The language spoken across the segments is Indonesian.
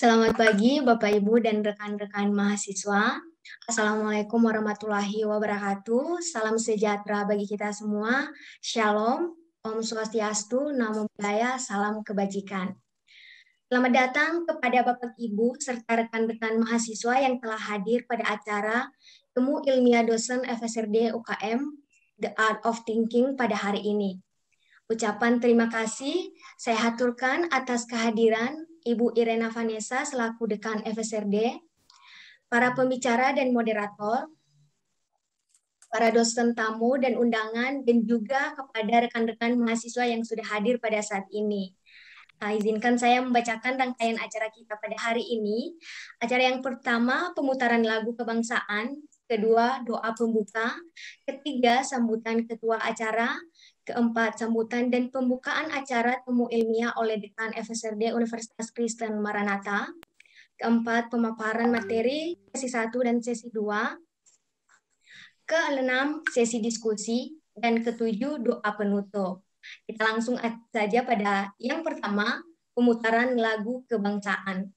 Selamat pagi Bapak Ibu dan rekan-rekan mahasiswa. Assalamualaikum warahmatullahi wabarakatuh. Salam sejahtera bagi kita semua. Shalom, Om Swastiastu, Namo Buddhaya, salam kebajikan. Selamat datang kepada Bapak Ibu serta rekan-rekan mahasiswa yang telah hadir pada acara Temu Ilmiah Dosen FSRD UKM The Art of Thinking pada hari ini. Ucapan terima kasih saya haturkan atas kehadiran Ibu Irena Vanessa selaku Dekan FSRD, para pembicara dan moderator, para dosen tamu dan undangan, dan juga kepada rekan-rekan mahasiswa yang sudah hadir pada saat ini. Nah, izinkan saya membacakan rangkaian acara kita pada hari ini. Acara yang pertama, pemutaran lagu kebangsaan. Kedua, doa pembuka. Ketiga, sambutan ketua acara keempat sambutan dan pembukaan acara temu ilmiah oleh Dekan FSRD Universitas Kristen Maranatha, keempat pemaparan materi sesi 1 dan sesi 2, keenam sesi diskusi, dan ketujuh doa penutup. Kita langsung saja pada yang pertama, pemutaran lagu kebangsaan.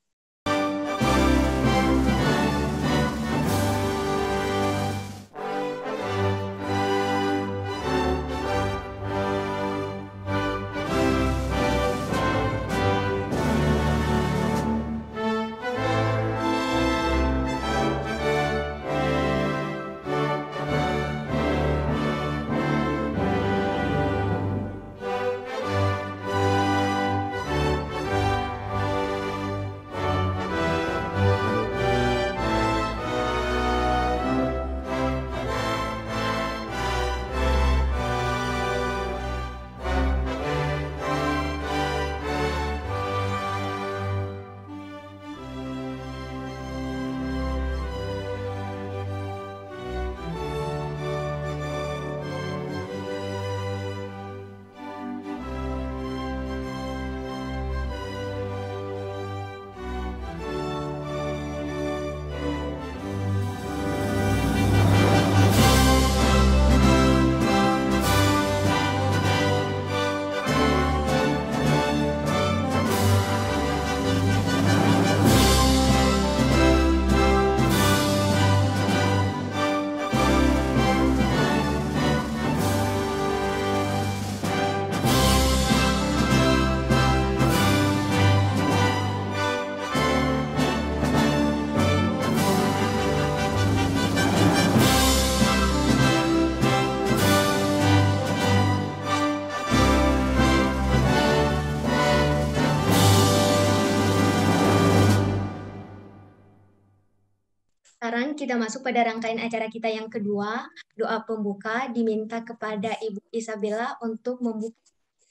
kita masuk pada rangkaian acara kita yang kedua, doa pembuka diminta kepada Ibu Isabella untuk membuka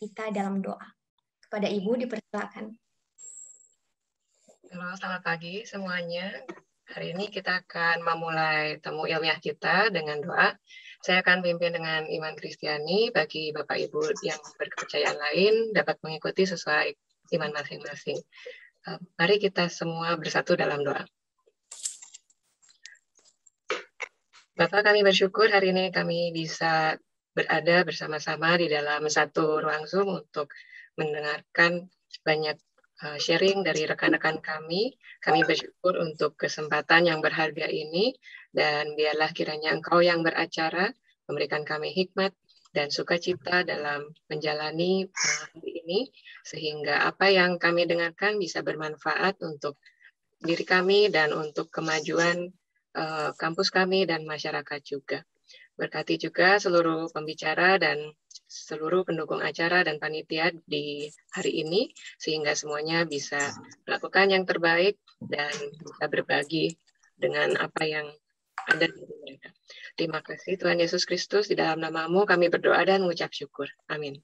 kita dalam doa. Kepada Ibu dipersilakan. Halo, selamat pagi semuanya. Hari ini kita akan memulai temu ilmiah kita dengan doa. Saya akan pimpin dengan Iman Kristiani bagi Bapak Ibu yang berkepercayaan lain dapat mengikuti sesuai iman masing-masing. Eh, mari kita semua bersatu dalam doa. Bapak kami bersyukur hari ini kami bisa berada bersama-sama di dalam satu ruang Zoom untuk mendengarkan banyak eh, sharing dari rekan-rekan kami. Kami bersyukur untuk kesempatan yang berharga ini dan biarlah kiranya Engkau yang beracara memberikan kami hikmat dan sukacita dalam menjalani eh, hari ini sehingga apa yang kami dengarkan bisa bermanfaat untuk diri kami dan untuk kemajuan Eh, kampus kami dan masyarakat juga. Berkati juga seluruh pembicara dan seluruh pendukung acara dan panitia di hari ini sehingga semuanya bisa melakukan yang terbaik dan bisa berbagi dengan apa yang ada di mereka. Terima kasih Tuhan Yesus Kristus di dalam namamu kami berdoa dan mengucap syukur. Amin.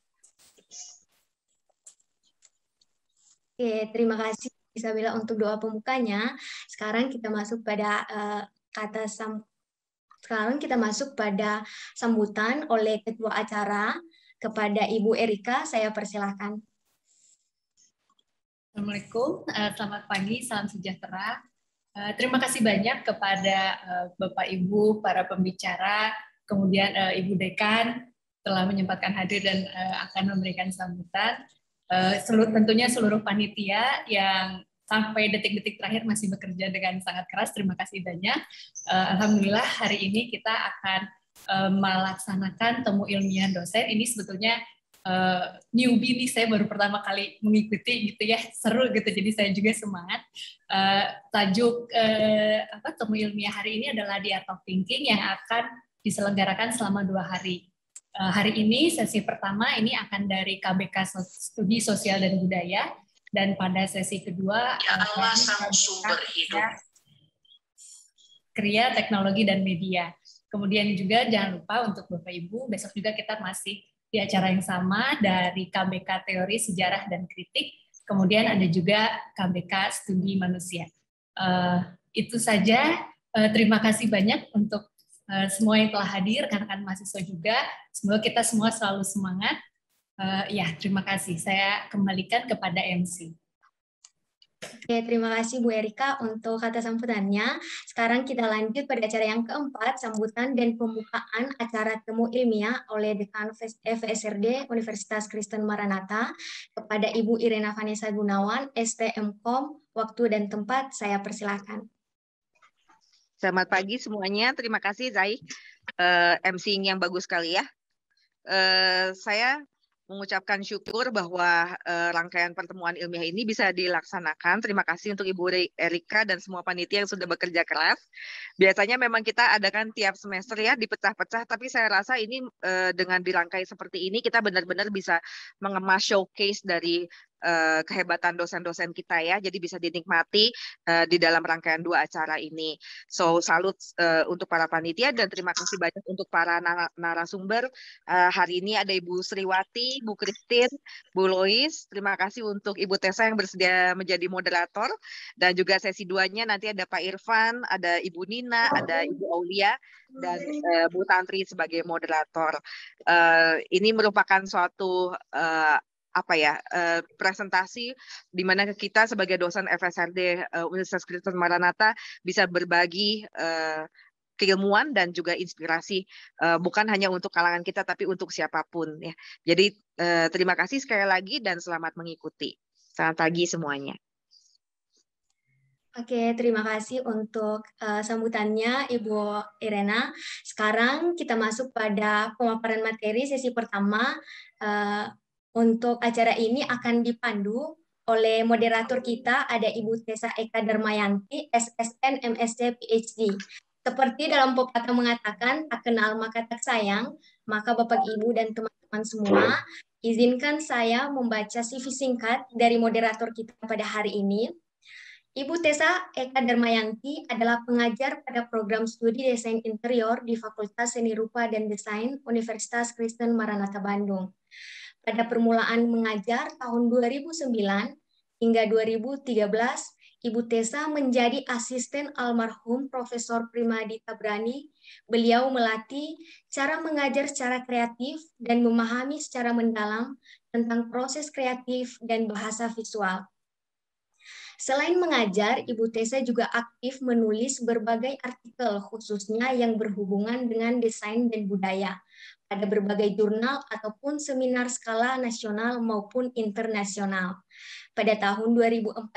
Oke, terima kasih Isabella untuk doa pembukanya. Sekarang kita masuk pada uh, kata sam sekarang kita masuk pada sambutan oleh ketua acara kepada Ibu Erika saya persilahkan Assalamualaikum eh, selamat pagi salam sejahtera eh, terima kasih banyak kepada eh, Bapak Ibu para pembicara kemudian Ibu dekan telah menyempatkan hadir dan akan memberikan sambutan seluruh tentunya seluruh panitia yang sampai detik-detik terakhir masih bekerja dengan sangat keras. Terima kasih banyak. Uh, Alhamdulillah hari ini kita akan uh, melaksanakan temu ilmiah dosen. Ini sebetulnya uh, newbie nih, saya baru pertama kali mengikuti gitu ya, seru gitu. Jadi saya juga semangat. Uh, tajuk uh, apa temu ilmiah hari ini adalah di atau Thinking yang akan diselenggarakan selama dua hari. hari ini sesi pertama ini akan dari KBK Studi Sosial dan Budaya dan pada sesi kedua ya eh, Allah sang sumber hidup ya, kriya teknologi dan media kemudian juga jangan lupa untuk bapak ibu besok juga kita masih di acara yang sama dari KBK teori sejarah dan kritik kemudian ada juga KBK studi manusia uh, itu saja uh, terima kasih banyak untuk uh, semua yang telah hadir, rekan-rekan mahasiswa juga. Semoga kita semua selalu semangat uh, ya terima kasih. Saya kembalikan kepada MC. Oke, terima kasih Bu Erika untuk kata sambutannya. Sekarang kita lanjut pada acara yang keempat, sambutan dan pembukaan acara temu ilmiah oleh Dekan FSRD Universitas Kristen Maranatha kepada Ibu Irena Vanessa Gunawan, STMKOM. Waktu dan tempat saya persilahkan. Selamat pagi semuanya. Terima kasih Zai, Uh, eh, MC yang bagus sekali ya. Uh, saya mengucapkan syukur bahwa uh, rangkaian pertemuan ilmiah ini bisa dilaksanakan. Terima kasih untuk Ibu Erika dan semua panitia yang sudah bekerja keras. Biasanya memang kita adakan tiap semester ya dipecah-pecah, tapi saya rasa ini uh, dengan dirangkai seperti ini kita benar-benar bisa mengemas showcase dari Eh, kehebatan dosen-dosen kita ya. Jadi bisa dinikmati uh, di dalam rangkaian dua acara ini. So salut uh, untuk para panitia dan terima kasih banyak untuk para nar narasumber. Uh, hari ini ada Ibu Sriwati, Bu Kristin, Bu Lois. Terima kasih untuk Ibu Tessa yang bersedia menjadi moderator dan juga sesi duanya nanti ada Pak Irfan, ada Ibu Nina, ada Ibu Aulia dan uh, Bu Tantri sebagai moderator. Uh, ini merupakan suatu uh, apa ya uh, presentasi di mana kita sebagai dosen FSRD uh, eh, Universitas Kristen Maranatha bisa berbagi uh, keilmuan dan juga inspirasi uh, bukan hanya untuk kalangan kita tapi untuk siapapun ya. Jadi uh, terima kasih sekali lagi dan selamat mengikuti. Selamat pagi semuanya. Oke, terima kasih untuk uh, sambutannya Ibu Irena. Sekarang kita masuk pada pemaparan materi sesi pertama uh, untuk acara ini akan dipandu oleh moderator kita ada Ibu Tessa Eka Darmayanti, SSN MSc PhD. Seperti dalam pepatah mengatakan, tak kenal maka tak sayang, maka Bapak Ibu dan teman-teman semua, izinkan saya membaca CV singkat dari moderator kita pada hari ini. Ibu Tessa Eka Darmayanti adalah pengajar pada program studi desain interior di Fakultas Seni Rupa dan Desain Universitas Kristen Maranatha Bandung pada permulaan mengajar tahun 2009 hingga 2013, Ibu Tesa menjadi asisten almarhum Profesor Prima Dita Brani. Beliau melatih cara mengajar secara kreatif dan memahami secara mendalam tentang proses kreatif dan bahasa visual. Selain mengajar, Ibu Tesa juga aktif menulis berbagai artikel khususnya yang berhubungan dengan desain dan budaya pada berbagai jurnal ataupun seminar skala nasional maupun internasional. Pada tahun 2014,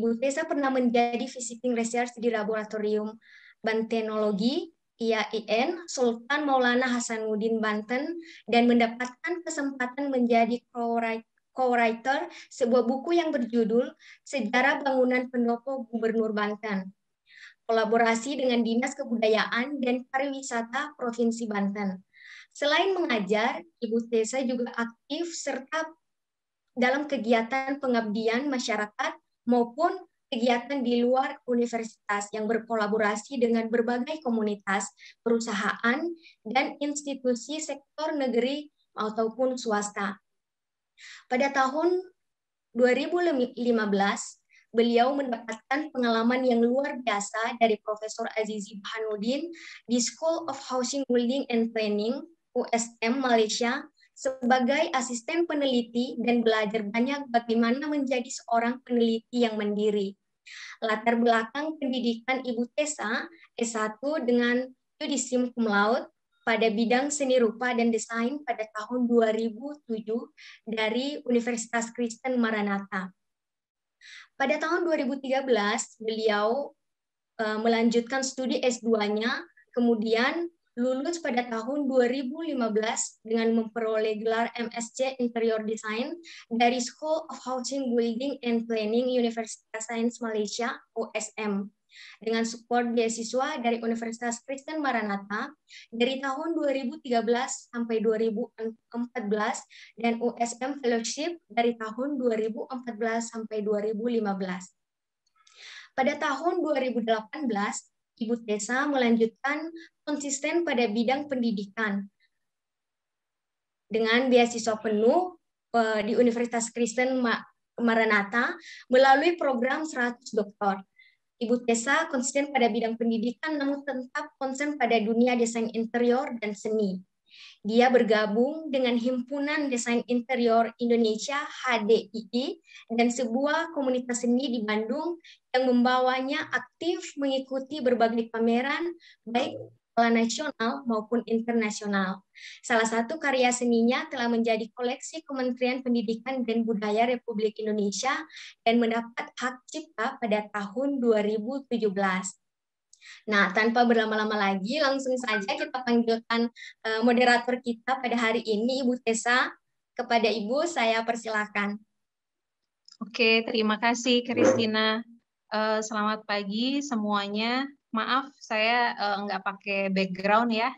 Ibu Tessa pernah menjadi visiting research di Laboratorium Bantenologi IAIN Sultan Maulana Hasanuddin Banten dan mendapatkan kesempatan menjadi co-writer sebuah buku yang berjudul Sejarah Bangunan Pendopo Gubernur Banten kolaborasi dengan Dinas Kebudayaan dan Pariwisata Provinsi Banten. Selain mengajar, Ibu Tesa juga aktif serta dalam kegiatan pengabdian masyarakat maupun kegiatan di luar universitas yang berkolaborasi dengan berbagai komunitas, perusahaan, dan institusi sektor negeri ataupun swasta. Pada tahun 2015, beliau mendapatkan pengalaman yang luar biasa dari Profesor Azizi Bahanuddin di School of Housing Building and Planning USM Malaysia sebagai asisten peneliti dan belajar banyak bagaimana menjadi seorang peneliti yang mandiri. Latar belakang pendidikan Ibu Tesa S1 dengan Yudisium Cum Laude pada bidang seni rupa dan desain pada tahun 2007 dari Universitas Kristen Maranatha. Pada tahun 2013, beliau eh, melanjutkan studi S2-nya, kemudian lulus pada tahun 2015 dengan memperoleh gelar MSc Interior Design dari School of Housing Building and Planning Universitas Sains Malaysia OSM dengan support beasiswa dari Universitas Kristen Maranatha dari tahun 2013 sampai 2014 dan USM Fellowship dari tahun 2014 sampai 2015. Pada tahun 2018, Ibu Desa melanjutkan konsisten pada bidang pendidikan dengan beasiswa penuh eh, di Universitas Kristen Maranatha melalui program 100 doktor. Ibu Desa konsisten pada bidang pendidikan namun tetap konsen pada dunia desain interior dan seni. Dia bergabung dengan Himpunan Desain Interior Indonesia HDII dan sebuah komunitas seni di Bandung yang membawanya aktif mengikuti berbagai pameran baik skala nasional maupun internasional. Salah satu karya seninya telah menjadi koleksi Kementerian Pendidikan dan Budaya Republik Indonesia dan mendapat hak cipta pada tahun 2017. Nah, tanpa berlama-lama lagi, langsung saja kita panggilkan uh, moderator kita pada hari ini, Ibu Tessa. Kepada Ibu, saya persilahkan. Oke, terima kasih, Kristina. Uh, selamat pagi semuanya. Maaf, saya uh, nggak pakai background ya.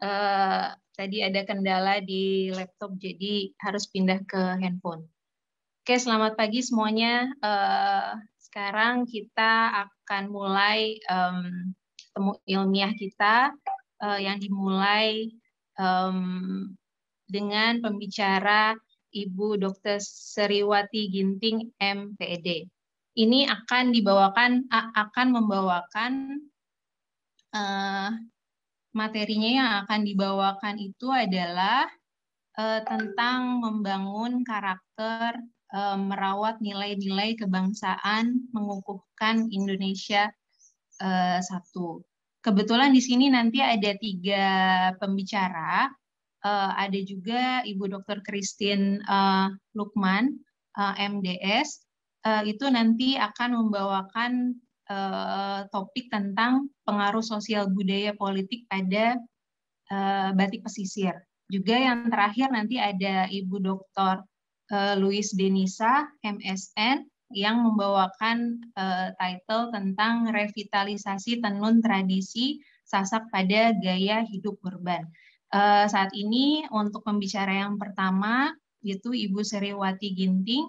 Uh, tadi ada kendala di laptop, jadi harus pindah ke handphone. Oke, selamat pagi semuanya. Uh, sekarang kita akan mulai um, temu ilmiah kita uh, yang dimulai um, dengan pembicara Ibu Dr. Seriwati Ginting MPD. Ini akan dibawakan akan membawakan uh, materinya yang akan dibawakan itu adalah uh, tentang membangun karakter Eh, merawat nilai-nilai kebangsaan, mengukuhkan Indonesia eh, satu. Kebetulan di sini nanti ada tiga pembicara, eh, ada juga Ibu Dr. Christine Lukman, MDS, itu nanti akan membawakan topik tentang pengaruh sosial budaya politik pada batik pesisir. Juga yang terakhir nanti ada Ibu Dr. Eh, Louis Denisa, MSN, yang membawakan eh, title tentang revitalisasi tenun tradisi sasak pada gaya hidup urban. Eh, saat ini untuk pembicara yang pertama yaitu Ibu Seriwati Ginting.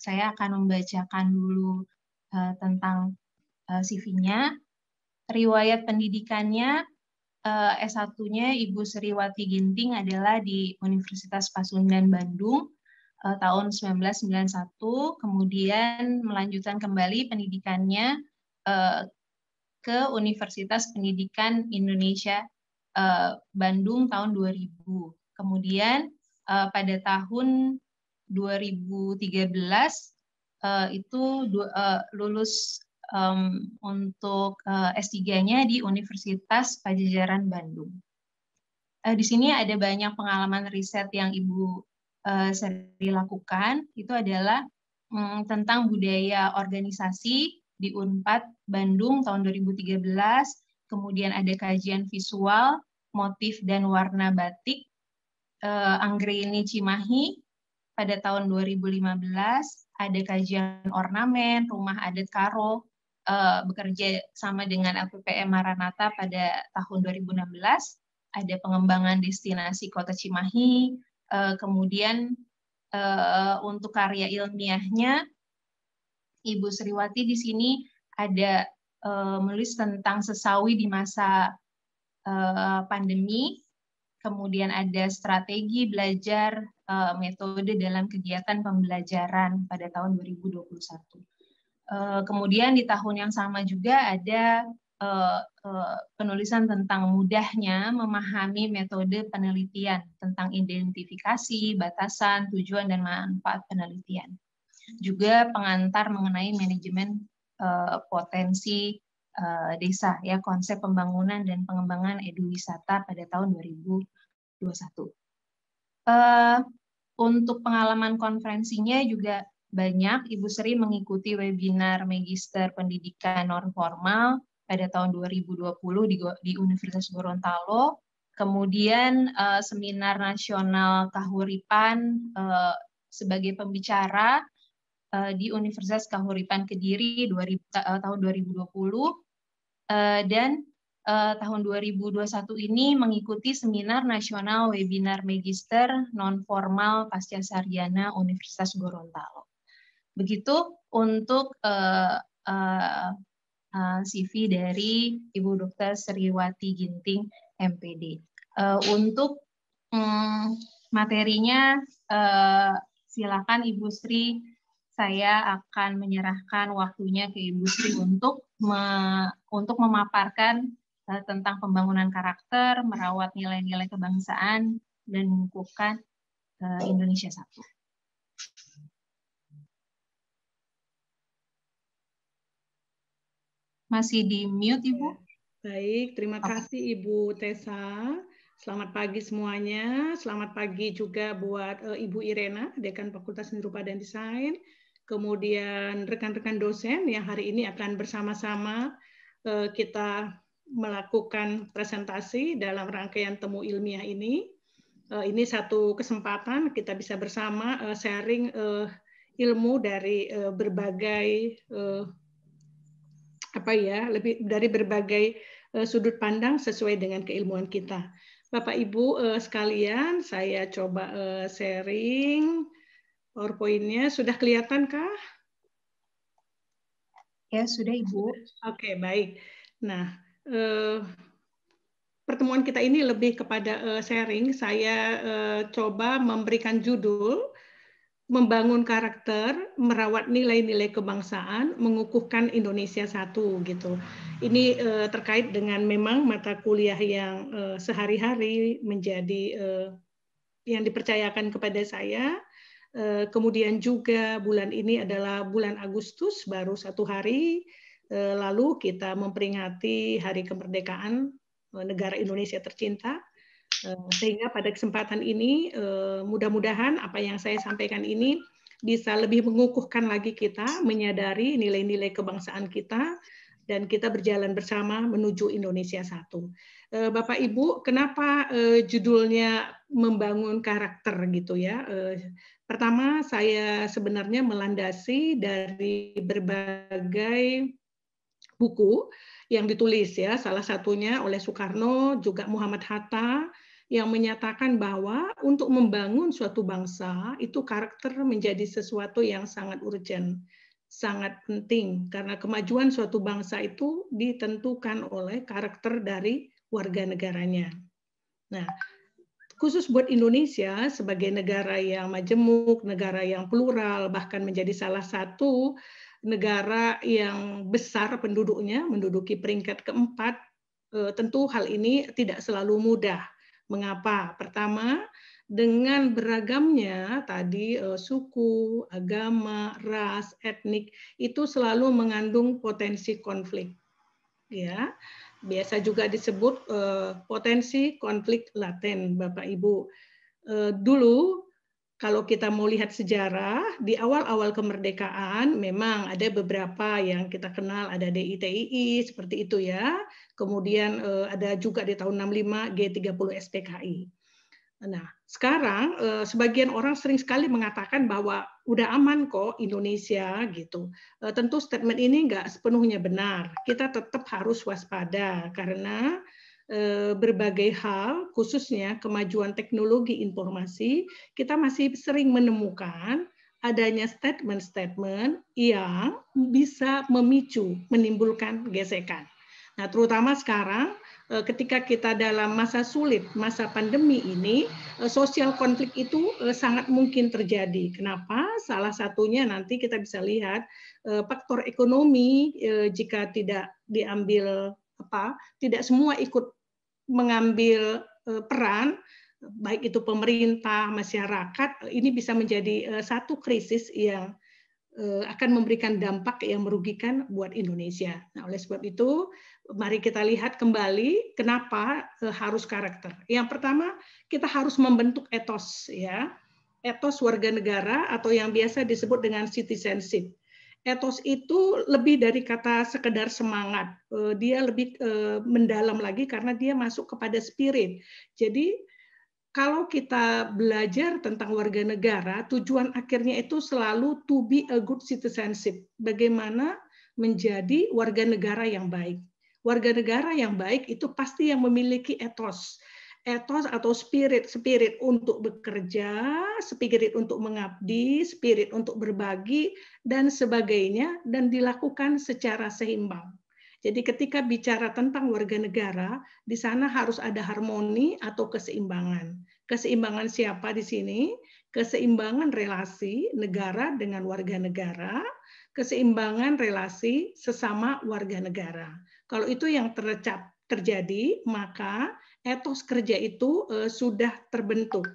saya akan membacakan dulu tentang CV-nya. Riwayat pendidikannya uh, eh, S1-nya Ibu Sriwati Ginting adalah di Universitas Pasundan Bandung uh, tahun 1991, kemudian melanjutkan kembali pendidikannya uh, ke Universitas Pendidikan Indonesia uh, Bandung tahun 2000. Kemudian uh, pada tahun 2013 uh, itu uh, lulus um, untuk uh, eh, S3-nya di Universitas Pajajaran Bandung. Uh, di sini ada banyak pengalaman riset yang Ibu uh, seri lakukan, itu adalah um, tentang budaya organisasi di UNPAD Bandung tahun 2013, kemudian ada kajian visual, motif dan warna batik, uh, Anggrini Cimahi pada tahun 2015, ada kajian ornamen, rumah adat karo uh, bekerja sama dengan LPPM Maranatha pada tahun 2016. Ada pengembangan destinasi Kota Cimahi, uh, kemudian uh, untuk karya ilmiahnya Ibu Sriwati di sini ada uh, menulis tentang sesawi di masa uh, pandemi, kemudian ada strategi belajar uh, metode dalam kegiatan pembelajaran pada tahun 2021 Eh, kemudian di tahun yang sama juga ada eh, eh, penulisan tentang mudahnya memahami metode penelitian tentang identifikasi, batasan, tujuan, dan manfaat penelitian. Juga pengantar mengenai manajemen potensi desa, ya konsep pembangunan dan pengembangan eduwisata pada tahun 2021. untuk pengalaman konferensinya juga banyak Ibu Sri mengikuti webinar Magister Pendidikan Nonformal pada tahun 2020 di, Universitas Gorontalo, kemudian eh, seminar nasional Kahuripan uh, sebagai pembicara eh, di Universitas Kahuripan Kediri 2000, uh, tahun 2020 dan tahun 2021 ini mengikuti seminar nasional webinar magister non formal pasca sarjana Universitas Gorontalo. Begitu untuk uh, eh, uh, eh, uh, eh, CV dari Ibu Dokter Sriwati Ginting MPD. Uh, untuk um, materinya uh, silakan Ibu Sri saya akan menyerahkan waktunya ke Ibu Sri untuk me, untuk memaparkan uh, tentang pembangunan karakter, merawat nilai-nilai kebangsaan dan mengukuhkan uh, Indonesia satu. Masih di mute, Ibu. Iya. Baik, terima kasih Ibu Tessa. Selamat pagi semuanya. Selamat pagi juga buat uh, Ibu Irena, Dekan Fakultas Seni Rupa dan Desain. Kemudian rekan-rekan dosen yang hari ini akan bersama-sama uh, kita melakukan presentasi dalam rangkaian temu ilmiah ini. Uh, ini satu kesempatan kita bisa bersama uh, sharing uh, ilmu dari uh, berbagai uh, apa ya lebih dari berbagai eh, sudut pandang sesuai dengan keilmuan kita. Bapak Ibu eh, sekalian, saya coba eh, sharing PowerPoint-nya. Sudah kelihatan kah? Ya, sudah Ibu. Oke, okay, baik. Nah, pertemuan kita ini lebih kepada sharing. Saya coba memberikan judul membangun karakter, merawat nilai-nilai kebangsaan, mengukuhkan Indonesia satu gitu. Ini uh, terkait dengan memang mata kuliah yang uh, sehari-hari menjadi uh, yang dipercayakan kepada saya. Uh, kemudian juga bulan ini adalah bulan Agustus, baru satu hari. uh, lalu kita memperingati Hari Kemerdekaan negara Indonesia tercinta Eh, Sehingga pada kesempatan ini eh, mudah-mudahan apa yang saya sampaikan ini bisa lebih mengukuhkan lagi kita menyadari nilai-nilai kebangsaan kita dan kita berjalan bersama menuju Indonesia satu. Eh, Bapak Ibu, kenapa judulnya membangun karakter gitu ya? Pertama, saya sebenarnya melandasi dari berbagai buku yang ditulis ya, salah satunya oleh Soekarno juga Muhammad Hatta yang menyatakan bahwa untuk membangun suatu bangsa itu karakter menjadi sesuatu yang sangat urgent, sangat penting karena kemajuan suatu bangsa itu ditentukan oleh karakter dari warga negaranya. Nah, khusus buat Indonesia sebagai negara yang majemuk, negara yang plural, bahkan menjadi salah satu negara yang besar penduduknya menduduki peringkat keempat, eh, tentu hal ini tidak selalu mudah. Mengapa? Pertama, dengan beragamnya tadi eh, suku, agama, ras, etnik itu selalu mengandung potensi konflik. Ya, biasa juga disebut eh, potensi konflik laten, Bapak Ibu. dulu kalau kita mau lihat sejarah, di awal-awal kemerdekaan memang ada beberapa yang kita kenal, ada DITII seperti itu ya. Kemudian eh, ada juga di tahun 65 G30 SPKI. Nah, sekarang eh, sebagian orang sering sekali mengatakan bahwa udah aman kok Indonesia gitu. Eh, tentu statement ini enggak sepenuhnya benar. Kita tetap harus waspada karena Eh, berbagai hal, khususnya kemajuan teknologi informasi, kita masih sering menemukan adanya statement-statement yang bisa memicu, menimbulkan gesekan. Nah, terutama sekarang eh, ketika kita dalam masa sulit, masa pandemi ini, eh, sosial konflik itu sangat mungkin terjadi. Kenapa? Salah satunya nanti kita bisa lihat faktor ekonomi jika tidak diambil apa tidak semua ikut mengambil e, peran baik itu pemerintah, masyarakat, ini bisa menjadi e, satu krisis yang e, akan memberikan dampak yang merugikan buat Indonesia. Nah, oleh sebab itu, mari kita lihat kembali kenapa harus karakter. Yang pertama, kita harus membentuk etos ya. Etos warga negara atau yang biasa disebut dengan citizenship etos itu lebih dari kata sekedar semangat. Eh, dia lebih eh, mendalam lagi karena dia masuk kepada spirit. Jadi kalau kita belajar tentang warga negara, tujuan akhirnya itu selalu to be a good citizenship. Bagaimana menjadi warga negara yang baik. Warga negara yang baik itu pasti yang memiliki etos etos atau spirit spirit untuk bekerja, spirit untuk mengabdi, spirit untuk berbagi dan sebagainya dan dilakukan secara seimbang. Jadi ketika bicara tentang warga negara, di sana harus ada harmoni atau keseimbangan. Keseimbangan siapa di sini? Keseimbangan relasi negara dengan warga negara, keseimbangan relasi sesama warga negara. Kalau itu yang tercap terjadi, maka etos kerja itu eh, sudah terbentuk.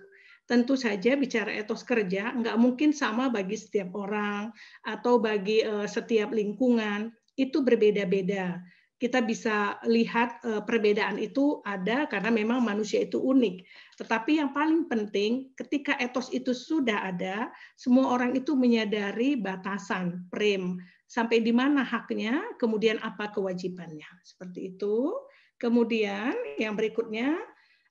Tentu saja bicara etos kerja nggak mungkin sama bagi setiap orang atau bagi eh, setiap lingkungan. Itu berbeda-beda. Kita bisa lihat eh, perbedaan itu ada karena memang manusia itu unik. Tetapi yang paling penting ketika etos itu sudah ada, semua orang itu menyadari batasan, prem, sampai di mana haknya, kemudian apa kewajibannya. Seperti itu. Kemudian yang berikutnya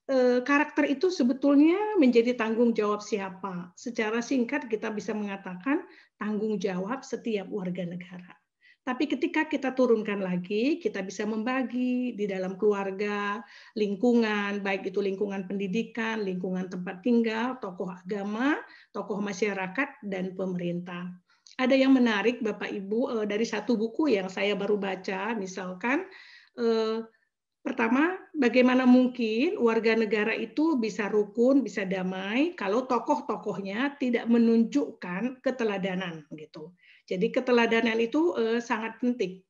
eh, karakter itu sebetulnya menjadi tanggung jawab siapa? Secara singkat kita bisa mengatakan tanggung jawab setiap warga negara. Tapi ketika kita turunkan lagi, kita bisa membagi di dalam keluarga, lingkungan, baik itu lingkungan pendidikan, lingkungan tempat tinggal, tokoh agama, tokoh masyarakat, dan pemerintah. Ada yang menarik, Bapak Ibu, eh, dari satu buku yang saya baru baca, misalkan eh, Pertama, bagaimana mungkin warga negara itu bisa rukun, bisa damai kalau tokoh-tokohnya tidak menunjukkan keteladanan gitu. Jadi keteladanan itu eh, sangat penting.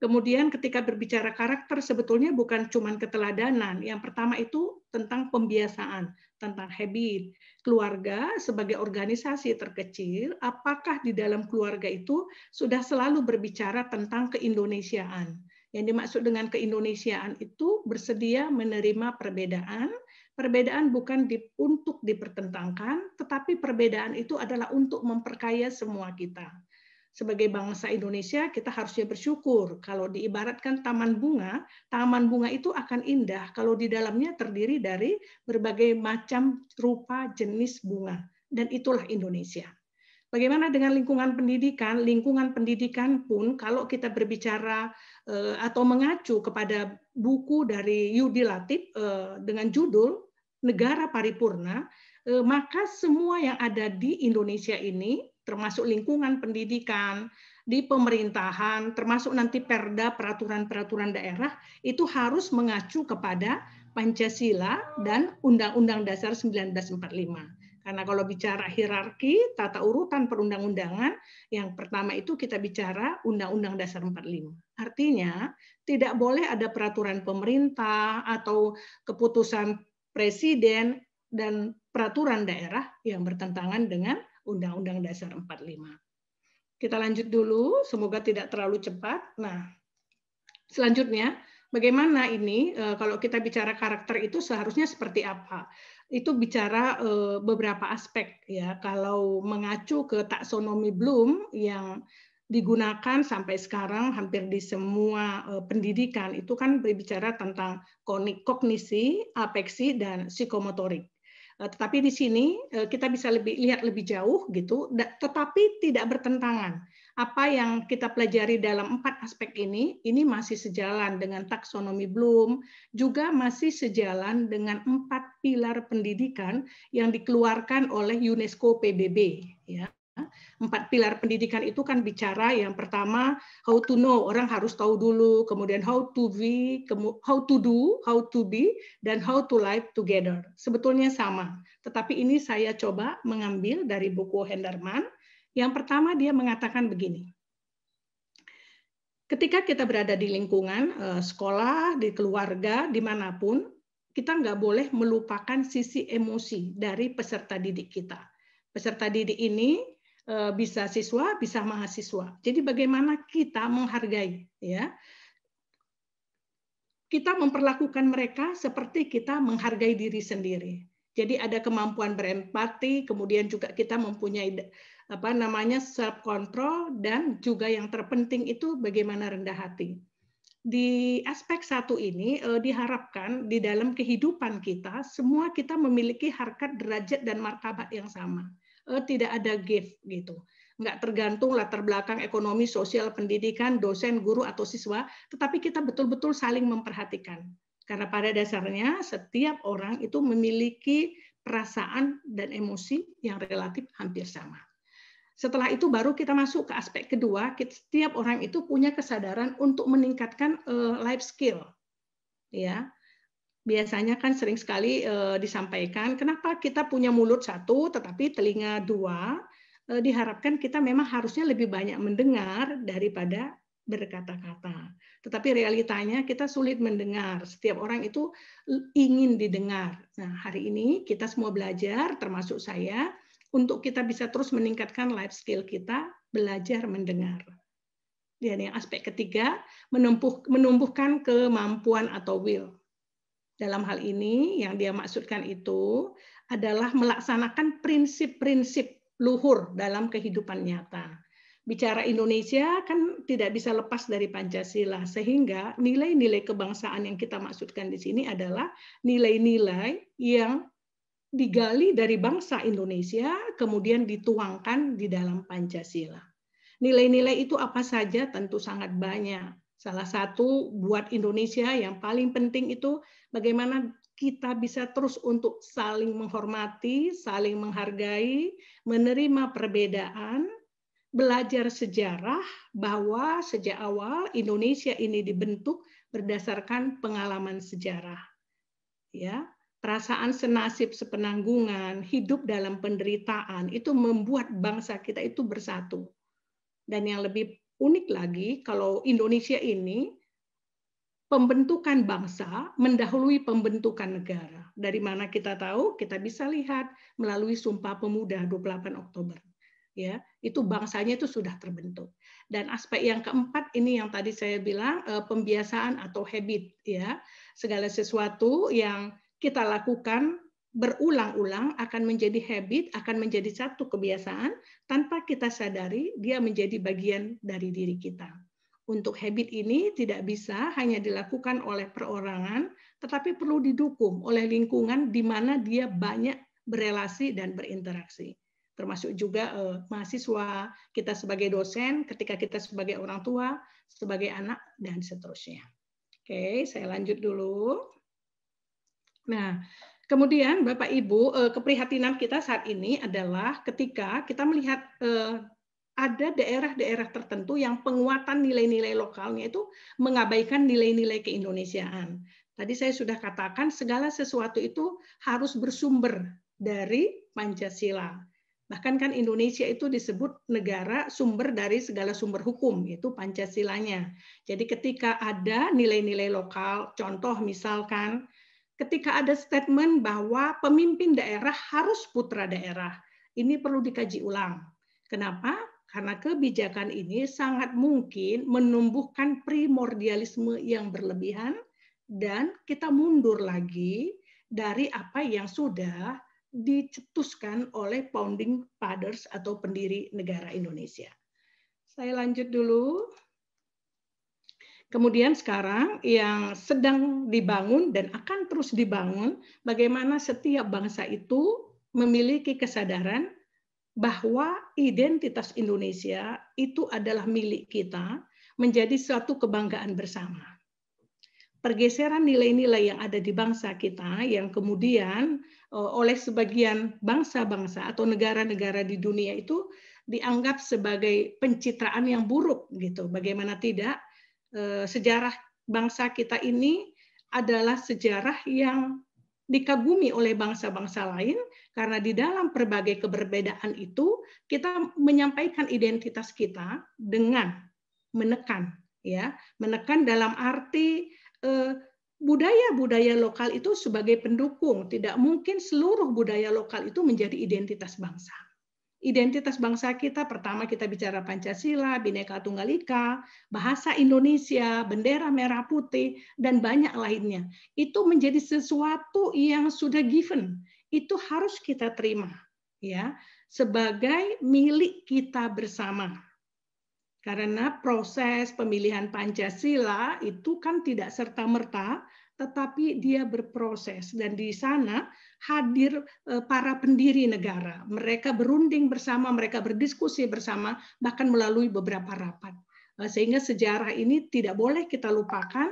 Kemudian ketika berbicara karakter sebetulnya bukan cuman keteladanan. Yang pertama itu tentang pembiasaan, tentang habit. Keluarga sebagai organisasi terkecil, apakah di dalam keluarga itu sudah selalu berbicara tentang keindonesiaan? Yang dimaksud dengan keindonesiaan itu bersedia menerima perbedaan. Perbedaan bukan di, untuk dipertentangkan, tetapi perbedaan itu adalah untuk memperkaya semua kita. Sebagai bangsa Indonesia, kita harusnya bersyukur kalau diibaratkan taman bunga, taman bunga itu akan indah kalau di dalamnya terdiri dari berbagai macam rupa jenis bunga. Dan itulah Indonesia. Bagaimana dengan lingkungan pendidikan? Lingkungan pendidikan pun kalau kita berbicara Eh, atau mengacu kepada buku dari Yudi Latif eh, dengan judul Negara Paripurna, eh, maka semua yang ada di Indonesia ini, termasuk lingkungan pendidikan, di pemerintahan, termasuk nanti perda, peraturan-peraturan daerah, itu harus mengacu kepada Pancasila dan Undang-Undang Dasar 1945. Karena kalau bicara hierarki, tata urutan perundang-undangan, yang pertama itu kita bicara Undang-Undang Dasar 45. Artinya, tidak boleh ada peraturan pemerintah atau keputusan presiden dan peraturan daerah yang bertentangan dengan Undang-Undang Dasar 45. Kita lanjut dulu, semoga tidak terlalu cepat. Nah, selanjutnya bagaimana ini eh, kalau kita bicara karakter itu seharusnya seperti apa? itu bicara eh, beberapa aspek ya. Kalau mengacu ke taksonomi Bloom yang digunakan sampai sekarang hampir di semua eh, pendidikan itu kan berbicara tentang kognisi, apeksi dan psikomotorik. Eh, tetapi di sini kita bisa lebih lihat lebih jauh gitu, tetapi tidak bertentangan apa yang kita pelajari dalam empat aspek ini, ini masih sejalan dengan taksonomi Bloom, juga masih sejalan dengan empat pilar pendidikan yang dikeluarkan oleh UNESCO PBB. Ya. Empat pilar pendidikan itu kan bicara yang pertama how to know, orang harus tahu dulu, kemudian how to be, how to do, how to be, dan how to live together. Sebetulnya sama, tetapi ini saya coba mengambil dari buku Henderman, yang pertama dia mengatakan begini. Ketika kita berada di lingkungan eh, sekolah, di keluarga, dimanapun, kita nggak boleh melupakan sisi emosi dari peserta didik kita. Peserta didik ini eh, bisa siswa, bisa mahasiswa. Jadi bagaimana kita menghargai, ya? Kita memperlakukan mereka seperti kita menghargai diri sendiri. Jadi ada kemampuan berempati, kemudian juga kita mempunyai apa namanya self control dan juga yang terpenting itu bagaimana rendah hati. Di aspek satu ini eh, diharapkan di dalam kehidupan kita semua kita memiliki harkat derajat dan martabat yang sama. Eh, tidak ada gift gitu nggak tergantung latar belakang ekonomi, sosial, pendidikan, dosen, guru, atau siswa, tetapi kita betul-betul saling memperhatikan. Karena pada dasarnya setiap orang itu memiliki perasaan dan emosi yang relatif hampir sama. Setelah itu baru kita masuk ke aspek kedua, setiap orang itu punya kesadaran untuk meningkatkan eh, life skill. Ya. Biasanya kan sering sekali eh, disampaikan kenapa kita punya mulut satu tetapi telinga dua, eh, diharapkan kita memang harusnya lebih banyak mendengar daripada berkata-kata. Tetapi realitanya kita sulit mendengar. Setiap orang itu ingin didengar. Nah, hari ini kita semua belajar, termasuk saya, untuk kita bisa terus meningkatkan life skill kita, belajar mendengar. Dan yang aspek ketiga, menumbuh, menumbuhkan kemampuan atau will. Dalam hal ini, yang dia maksudkan itu adalah melaksanakan prinsip-prinsip luhur dalam kehidupan nyata bicara Indonesia kan tidak bisa lepas dari Pancasila sehingga nilai-nilai kebangsaan yang kita maksudkan di sini adalah nilai-nilai yang digali dari bangsa Indonesia kemudian dituangkan di dalam Pancasila. Nilai-nilai itu apa saja tentu sangat banyak. Salah satu buat Indonesia yang paling penting itu bagaimana kita bisa terus untuk saling menghormati, saling menghargai, menerima perbedaan, belajar sejarah bahwa sejak awal Indonesia ini dibentuk berdasarkan pengalaman sejarah. Ya, perasaan senasib sepenanggungan, hidup dalam penderitaan itu membuat bangsa kita itu bersatu. Dan yang lebih unik lagi kalau Indonesia ini pembentukan bangsa mendahului pembentukan negara. Dari mana kita tahu? Kita bisa lihat melalui Sumpah Pemuda 28 Oktober ya itu bangsanya itu sudah terbentuk dan aspek yang keempat ini yang tadi saya bilang eh, pembiasaan atau habit ya segala sesuatu yang kita lakukan berulang-ulang akan menjadi habit akan menjadi satu kebiasaan tanpa kita sadari dia menjadi bagian dari diri kita untuk habit ini tidak bisa hanya dilakukan oleh perorangan tetapi perlu didukung oleh lingkungan di mana dia banyak berelasi dan berinteraksi termasuk juga eh, mahasiswa, kita sebagai dosen, ketika kita sebagai orang tua, sebagai anak, dan seterusnya. Oke, saya lanjut dulu. Nah, kemudian Bapak Ibu, eh, keprihatinan kita saat ini adalah ketika kita melihat eh, ada daerah-daerah tertentu yang penguatan nilai-nilai lokalnya itu mengabaikan nilai-nilai keindonesiaan. Tadi saya sudah katakan segala sesuatu itu harus bersumber dari Pancasila. Bahkan kan Indonesia itu disebut negara sumber dari segala sumber hukum, yaitu Pancasilanya. Jadi ketika ada nilai-nilai lokal, contoh misalkan ketika ada statement bahwa pemimpin daerah harus putra daerah, ini perlu dikaji ulang. Kenapa? Karena kebijakan ini sangat mungkin menumbuhkan primordialisme yang berlebihan dan kita mundur lagi dari apa yang sudah dicetuskan oleh founding fathers atau pendiri negara Indonesia. Saya lanjut dulu. Kemudian sekarang yang sedang dibangun dan akan terus dibangun, bagaimana setiap bangsa itu memiliki kesadaran bahwa identitas Indonesia itu adalah milik kita, menjadi suatu kebanggaan bersama. Pergeseran nilai-nilai yang ada di bangsa kita yang kemudian Eh, oleh sebagian bangsa-bangsa atau negara-negara di dunia itu dianggap sebagai pencitraan yang buruk gitu. Bagaimana tidak eh, sejarah bangsa kita ini adalah sejarah yang dikagumi oleh bangsa-bangsa lain karena di dalam berbagai keberbedaan itu kita menyampaikan identitas kita dengan menekan ya menekan dalam arti eh, budaya-budaya lokal itu sebagai pendukung. Tidak mungkin seluruh budaya lokal itu menjadi identitas bangsa. Identitas bangsa kita pertama kita bicara Pancasila, Bhinneka Tunggal Ika, bahasa Indonesia, bendera merah putih dan banyak lainnya. Itu menjadi sesuatu yang sudah given. Itu harus kita terima ya sebagai milik kita bersama karena proses pemilihan Pancasila itu kan tidak serta-merta, tetapi dia berproses. Dan di sana hadir e, para pendiri negara. Mereka berunding bersama, mereka berdiskusi bersama, bahkan melalui beberapa rapat. E, sehingga sejarah ini tidak boleh kita lupakan.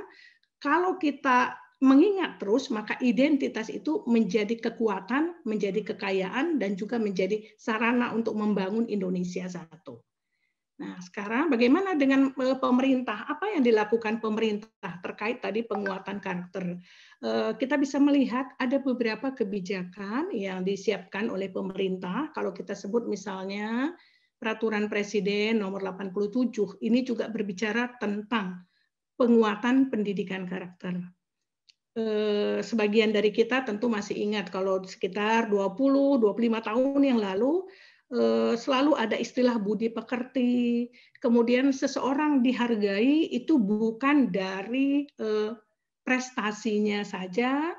Kalau kita mengingat terus, maka identitas itu menjadi kekuatan, menjadi kekayaan, dan juga menjadi sarana untuk membangun Indonesia satu. Nah, sekarang bagaimana dengan eh, pemerintah? Apa yang dilakukan pemerintah terkait tadi penguatan karakter? Eh, kita bisa melihat ada beberapa kebijakan yang disiapkan oleh pemerintah. Kalau kita sebut misalnya Peraturan Presiden nomor 87, ini juga berbicara tentang penguatan pendidikan karakter. Eh, sebagian dari kita tentu masih ingat kalau sekitar 20-25 tahun yang lalu Eh, selalu ada istilah budi pekerti, kemudian seseorang dihargai itu bukan dari eh, prestasinya saja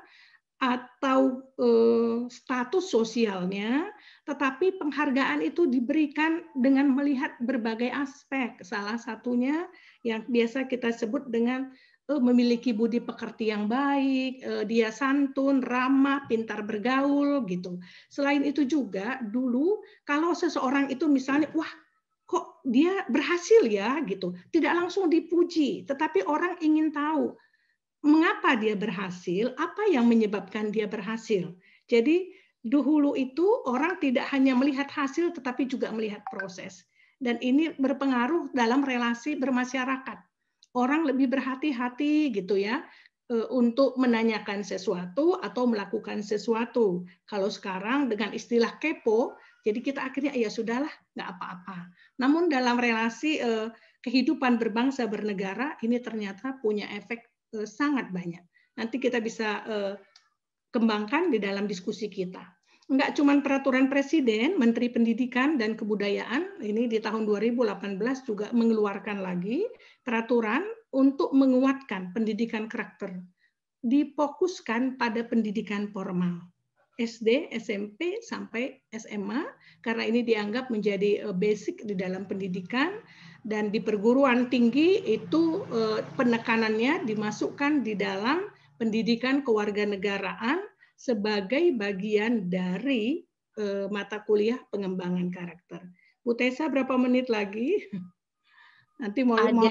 atau eh, status sosialnya, tetapi penghargaan itu diberikan dengan melihat berbagai aspek. Salah satunya yang biasa kita sebut dengan memiliki budi pekerti yang baik, eh, dia santun, ramah, pintar bergaul gitu. Selain itu juga dulu kalau seseorang itu misalnya wah kok dia berhasil ya gitu, tidak langsung dipuji, tetapi orang ingin tahu mengapa dia berhasil, apa yang menyebabkan dia berhasil. Jadi dahulu itu orang tidak hanya melihat hasil tetapi juga melihat proses. Dan ini berpengaruh dalam relasi bermasyarakat orang lebih berhati-hati gitu ya eh, untuk menanyakan sesuatu atau melakukan sesuatu. Kalau sekarang dengan istilah kepo, jadi kita akhirnya ya sudahlah, nggak apa-apa. Namun dalam relasi eh, kehidupan berbangsa bernegara ini ternyata punya efek eh, sangat banyak. Nanti kita bisa eh, kembangkan di dalam diskusi kita nggak cuma peraturan presiden, Menteri Pendidikan dan Kebudayaan ini di tahun 2018 juga mengeluarkan lagi peraturan untuk menguatkan pendidikan karakter. Difokuskan pada pendidikan formal. SD, SMP sampai SMA karena ini dianggap menjadi eh, basic di dalam pendidikan dan di perguruan tinggi itu eh, penekanannya dimasukkan di dalam pendidikan kewarganegaraan sebagai bagian dari uh, mata kuliah pengembangan karakter. Bu Tessa, berapa menit lagi? Nanti mau ada, mau...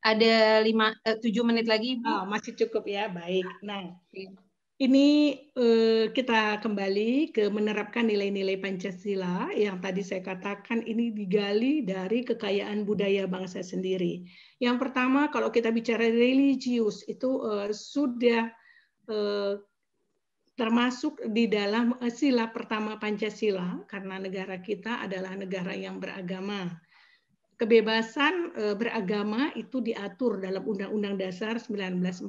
ada lima uh, tujuh menit lagi. Oh, masih cukup ya, baik. Nah, ini uh, kita kembali ke menerapkan nilai-nilai Pancasila yang tadi saya katakan ini digali dari kekayaan budaya bangsa sendiri. Yang pertama kalau kita bicara religius itu uh, sudah termasuk di dalam eh, sila pertama Pancasila karena negara kita adalah negara yang beragama. Kebebasan eh, beragama itu diatur dalam Undang-Undang Dasar 1945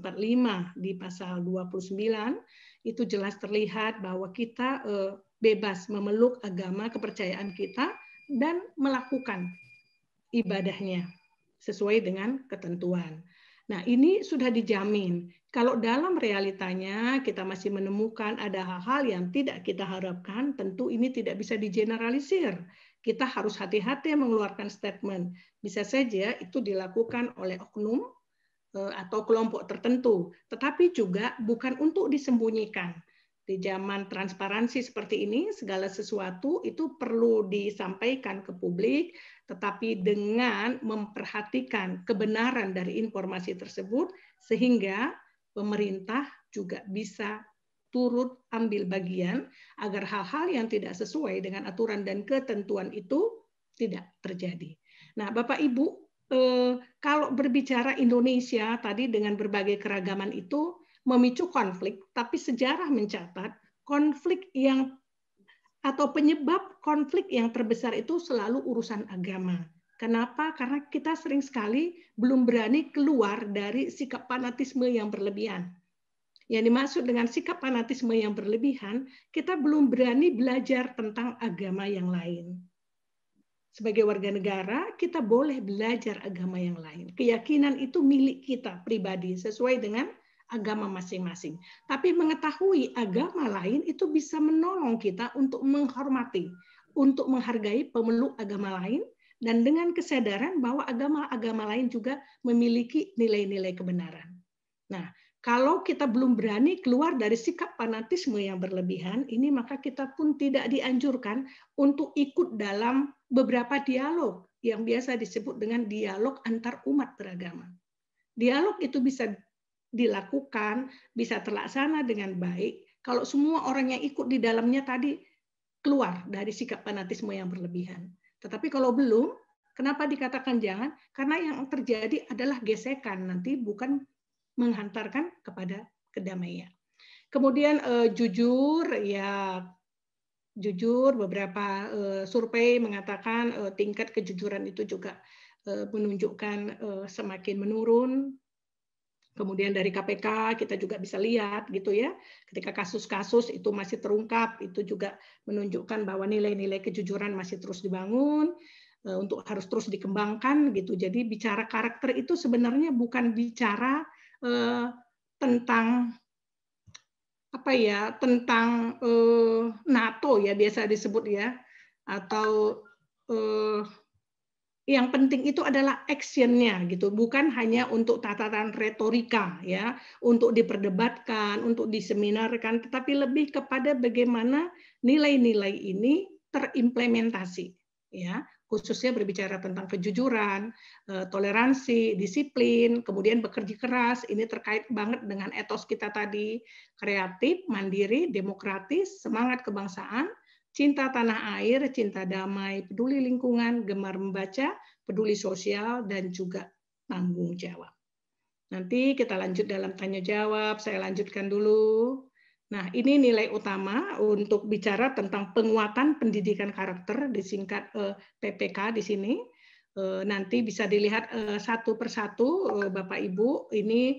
di pasal 29 itu jelas terlihat bahwa kita eh, bebas memeluk agama kepercayaan kita dan melakukan ibadahnya sesuai dengan ketentuan. Nah, ini sudah dijamin. Kalau dalam realitanya kita masih menemukan ada hal-hal yang tidak kita harapkan, tentu ini tidak bisa digeneralisir. Kita harus hati-hati mengeluarkan statement. Bisa saja itu dilakukan oleh oknum eh, atau kelompok tertentu, tetapi juga bukan untuk disembunyikan di zaman transparansi seperti ini segala sesuatu itu perlu disampaikan ke publik tetapi dengan memperhatikan kebenaran dari informasi tersebut sehingga pemerintah juga bisa turut ambil bagian agar hal-hal yang tidak sesuai dengan aturan dan ketentuan itu tidak terjadi. Nah, Bapak Ibu, eh, kalau berbicara Indonesia tadi dengan berbagai keragaman itu memicu konflik, tapi sejarah mencatat konflik yang atau penyebab konflik yang terbesar itu selalu urusan agama. Kenapa? Karena kita sering sekali belum berani keluar dari sikap fanatisme yang berlebihan. Yang dimaksud dengan sikap fanatisme yang berlebihan, kita belum berani belajar tentang agama yang lain. Sebagai warga negara, kita boleh belajar agama yang lain. Keyakinan itu milik kita pribadi sesuai dengan agama masing-masing. Tapi mengetahui agama lain itu bisa menolong kita untuk menghormati, untuk menghargai pemeluk agama lain, dan dengan kesadaran bahwa agama-agama lain juga memiliki nilai-nilai kebenaran. Nah, kalau kita belum berani keluar dari sikap fanatisme yang berlebihan, ini maka kita pun tidak dianjurkan untuk ikut dalam beberapa dialog yang biasa disebut dengan dialog antar umat beragama. Dialog itu bisa dilakukan bisa terlaksana dengan baik kalau semua orang yang ikut di dalamnya tadi keluar dari sikap fanatisme yang berlebihan. Tetapi kalau belum, kenapa dikatakan jangan? Karena yang terjadi adalah gesekan nanti bukan menghantarkan kepada kedamaian. Kemudian eh, jujur ya jujur beberapa eh, survei mengatakan eh, tingkat kejujuran itu juga eh, menunjukkan eh, semakin menurun Kemudian dari KPK kita juga bisa lihat gitu ya, ketika kasus-kasus itu masih terungkap, itu juga menunjukkan bahwa nilai-nilai kejujuran masih terus dibangun, eh, untuk harus terus dikembangkan gitu. Jadi bicara karakter itu sebenarnya bukan bicara eh, tentang apa ya, tentang eh, NATO ya biasa disebut ya, atau eh, yang penting itu adalah actionnya gitu bukan hanya untuk tataran retorika ya untuk diperdebatkan untuk diseminarkan tetapi lebih kepada bagaimana nilai-nilai ini terimplementasi ya khususnya berbicara tentang kejujuran eh, toleransi disiplin kemudian bekerja keras ini terkait banget dengan etos kita tadi kreatif mandiri demokratis semangat kebangsaan cinta tanah air, cinta damai, peduli lingkungan, gemar membaca, peduli sosial, dan juga tanggung jawab. Nanti kita lanjut dalam tanya jawab, saya lanjutkan dulu. Nah, ini nilai utama untuk bicara tentang penguatan pendidikan karakter disingkat eh, PPK di sini. Eh, nanti bisa dilihat eh, satu persatu Bapak Ibu ini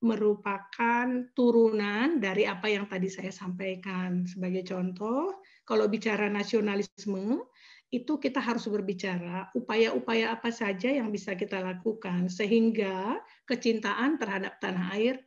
merupakan turunan dari apa yang tadi saya sampaikan. Sebagai contoh, kalau bicara nasionalisme, itu kita harus berbicara upaya-upaya apa saja yang bisa kita lakukan sehingga kecintaan terhadap tanah air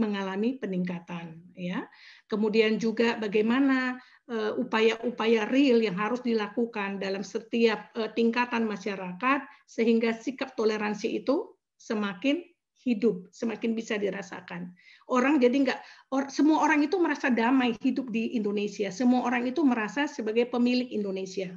mengalami peningkatan ya. Kemudian juga bagaimana eh, upaya-upaya real yang harus dilakukan dalam setiap eh, tingkatan masyarakat sehingga sikap toleransi itu semakin hidup semakin bisa dirasakan. Orang jadi nggak or, semua orang itu merasa damai hidup di Indonesia. Semua orang itu merasa sebagai pemilik Indonesia.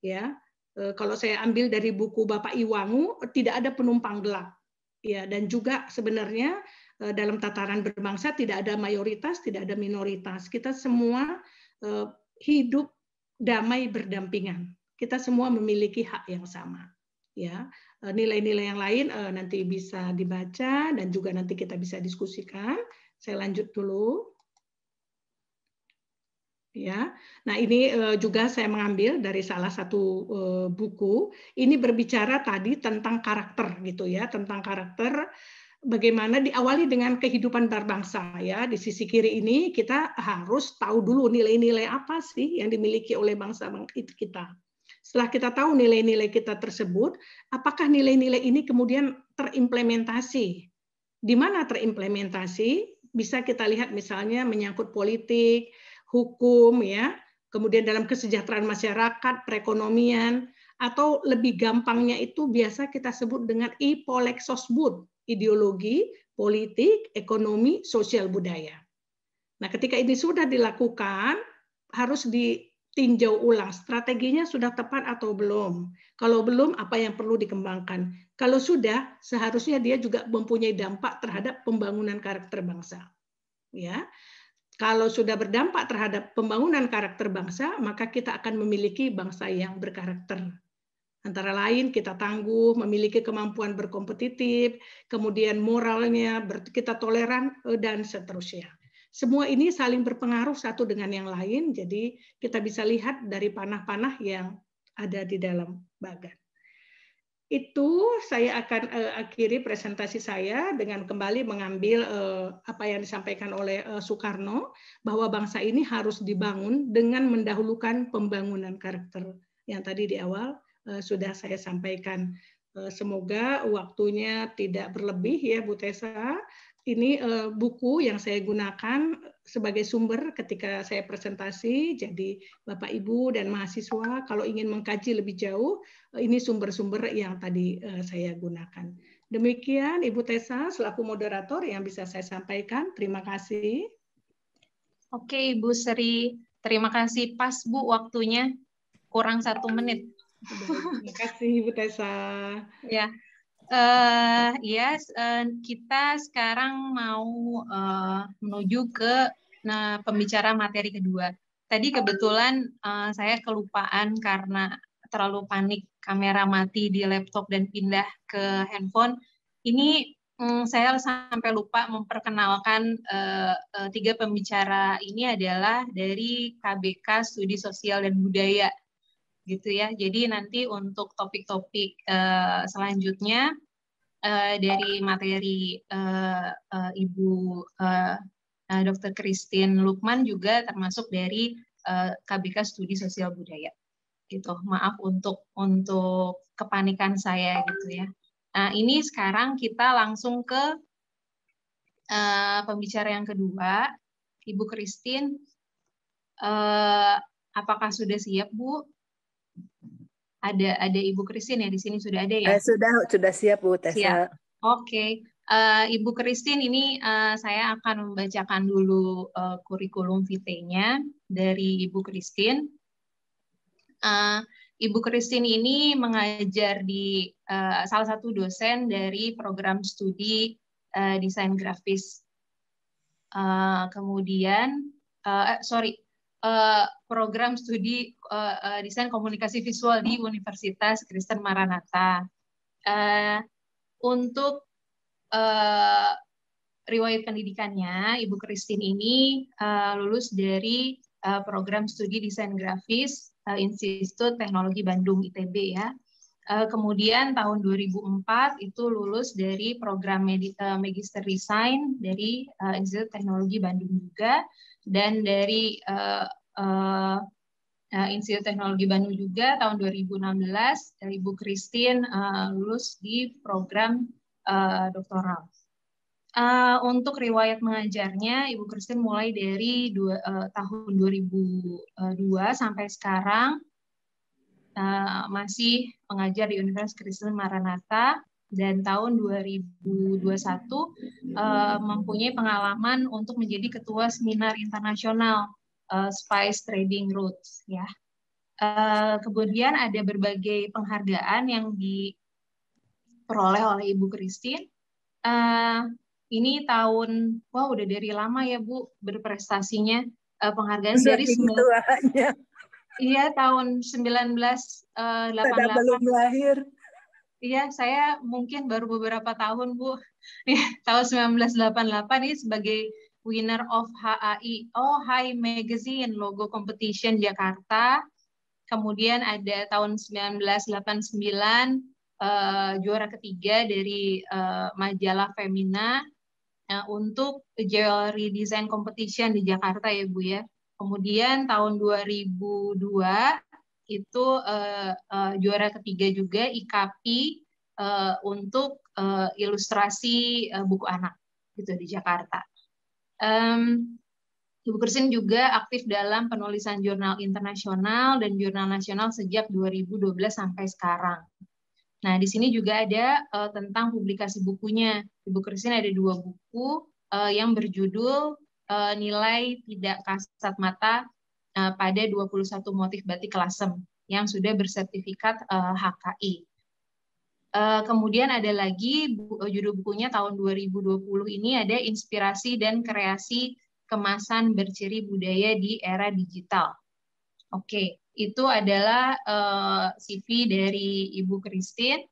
Ya, e, kalau saya ambil dari buku Bapak Iwangu, tidak ada penumpang gelap. Ya, dan juga sebenarnya e, dalam tataran berbangsa tidak ada mayoritas, tidak ada minoritas. Kita semua e, hidup damai berdampingan. Kita semua memiliki hak yang sama ya eh, nilai-nilai yang lain eh, nanti bisa dibaca dan juga nanti kita bisa diskusikan saya lanjut dulu ya nah ini eh, juga saya mengambil dari salah satu buku ini berbicara tadi tentang karakter gitu ya tentang karakter bagaimana diawali dengan kehidupan berbangsa ya di sisi kiri ini kita harus tahu dulu nilai-nilai apa sih yang dimiliki oleh bangsa kita setelah kita tahu nilai-nilai kita tersebut, apakah nilai-nilai ini kemudian terimplementasi? Di mana terimplementasi? Bisa kita lihat misalnya menyangkut politik, hukum ya, kemudian dalam kesejahteraan masyarakat, perekonomian, atau lebih gampangnya itu biasa kita sebut dengan ipoleksosbud, ideologi, politik, ekonomi, sosial budaya. Nah, ketika ini sudah dilakukan, harus di tinjau ulang strateginya sudah tepat atau belum. Kalau belum, apa yang perlu dikembangkan. Kalau sudah, seharusnya dia juga mempunyai dampak terhadap pembangunan karakter bangsa. Ya, kalau sudah berdampak terhadap pembangunan karakter bangsa, maka kita akan memiliki bangsa yang berkarakter. Antara lain kita tangguh, memiliki kemampuan berkompetitif, kemudian moralnya kita toleran eh, dan seterusnya. Semua ini saling berpengaruh satu dengan yang lain, jadi kita bisa lihat dari panah-panah yang ada di dalam bagan. Itu saya akan uh, akhiri presentasi saya dengan kembali mengambil uh, apa yang disampaikan oleh uh, Soekarno bahwa bangsa ini harus dibangun dengan mendahulukan pembangunan karakter yang tadi di awal uh, sudah saya sampaikan. Semoga waktunya tidak berlebih ya Bu Tessa ini uh, buku yang saya gunakan sebagai sumber ketika saya presentasi. Jadi Bapak Ibu dan mahasiswa kalau ingin mengkaji lebih jauh, eh, ini sumber-sumber yang tadi uh, saya gunakan. Demikian Ibu Tessa selaku moderator yang bisa saya sampaikan. Terima kasih. Oke Ibu Sri, terima kasih pas Bu waktunya kurang satu menit. Terima kasih Ibu Tessa. ya uh, eh, ya yes, uh, eh, kita sekarang mau uh, menuju ke nah, pembicara materi kedua. Tadi kebetulan uh, saya kelupaan karena terlalu panik kamera mati di laptop dan pindah ke handphone. Ini um, saya sampai lupa memperkenalkan uh, uh, tiga pembicara ini adalah dari KBK Studi Sosial dan Budaya gitu ya. Jadi nanti untuk topik-topik uh, selanjutnya uh, dari materi uh, uh, Ibu uh, Dr. Christine Lukman juga termasuk dari uh, KBK Studi Sosial Budaya. Gitu. Maaf untuk untuk kepanikan saya gitu ya. Nah, ini sekarang kita langsung ke uh, pembicara yang kedua, Ibu Christine. Uh, apakah sudah siap, Bu? ada ada Ibu Kristin ya di sini sudah ada ya? Eh, sudah sudah siap Bu Tessa. Siap. Oke. Okay. Uh, eh, Ibu Kristin ini uh, saya akan membacakan dulu uh, kurikulum vitae-nya dari Ibu Kristin Uh, Ibu Kristin ini mengajar di uh, salah satu dosen dari program studi uh, desain grafis. Uh, kemudian, uh, sorry, uh, program studi uh, uh, desain komunikasi visual di Universitas Kristen Maranatha. Uh, untuk uh, riwayat pendidikannya, Ibu Christine ini uh, lulus dari uh, program studi desain grafis uh, Institut Teknologi Bandung ITB ya. Uh, kemudian tahun 2004 itu lulus dari program Medita Magister Design dari uh, Institut Teknologi Bandung juga dan dari uh, uh, uh, Institut Teknologi Bandung juga tahun 2016 dari eh, Ibu Christine uh, lulus di program uh, doktoral. Uh, untuk riwayat mengajarnya, Ibu Christine mulai dari dua, uh, tahun 2002 sampai sekarang uh, masih mengajar di Universitas Kristen Maranatha dan tahun 2021 uh, mempunyai pengalaman untuk menjadi ketua seminar internasional uh, spice trading routes ya. Uh, kemudian ada berbagai penghargaan yang diperoleh oleh Ibu Christine. Uh, ini tahun, wah udah dari lama ya Bu berprestasinya uh, penghargaan dari gitu sembilan. Iya tahun 1988. Saya belum lahir. Iya, saya mungkin baru beberapa tahun, Bu. Ya, tahun 1988 ini sebagai winner of HAI, oh High Magazine, logo competition Jakarta. Kemudian ada tahun 1989 uh, eh, juara ketiga dari uh, majalah Femina uh, untuk jewelry design competition di Jakarta ya Bu ya. Kemudian tahun 2002 itu uh, uh, juara ketiga juga IKAPI uh, untuk uh, ilustrasi uh, buku anak gitu di Jakarta. Um, Ibu Kersin juga aktif dalam penulisan jurnal internasional dan jurnal nasional sejak 2012 sampai sekarang. Nah, di sini juga ada uh, tentang publikasi bukunya. Ibu Kersin ada dua buku uh, yang berjudul uh, Nilai Tidak Kasat Mata uh, pada 21 Motif Batik Klasem yang sudah bersertifikat uh, HKI. Uh, kemudian ada lagi bu, eh, judul bukunya tahun 2020 ini ada inspirasi dan kreasi kemasan berciri budaya di era digital. Oke, okay. itu adalah uh, eh, CV dari Ibu Christine.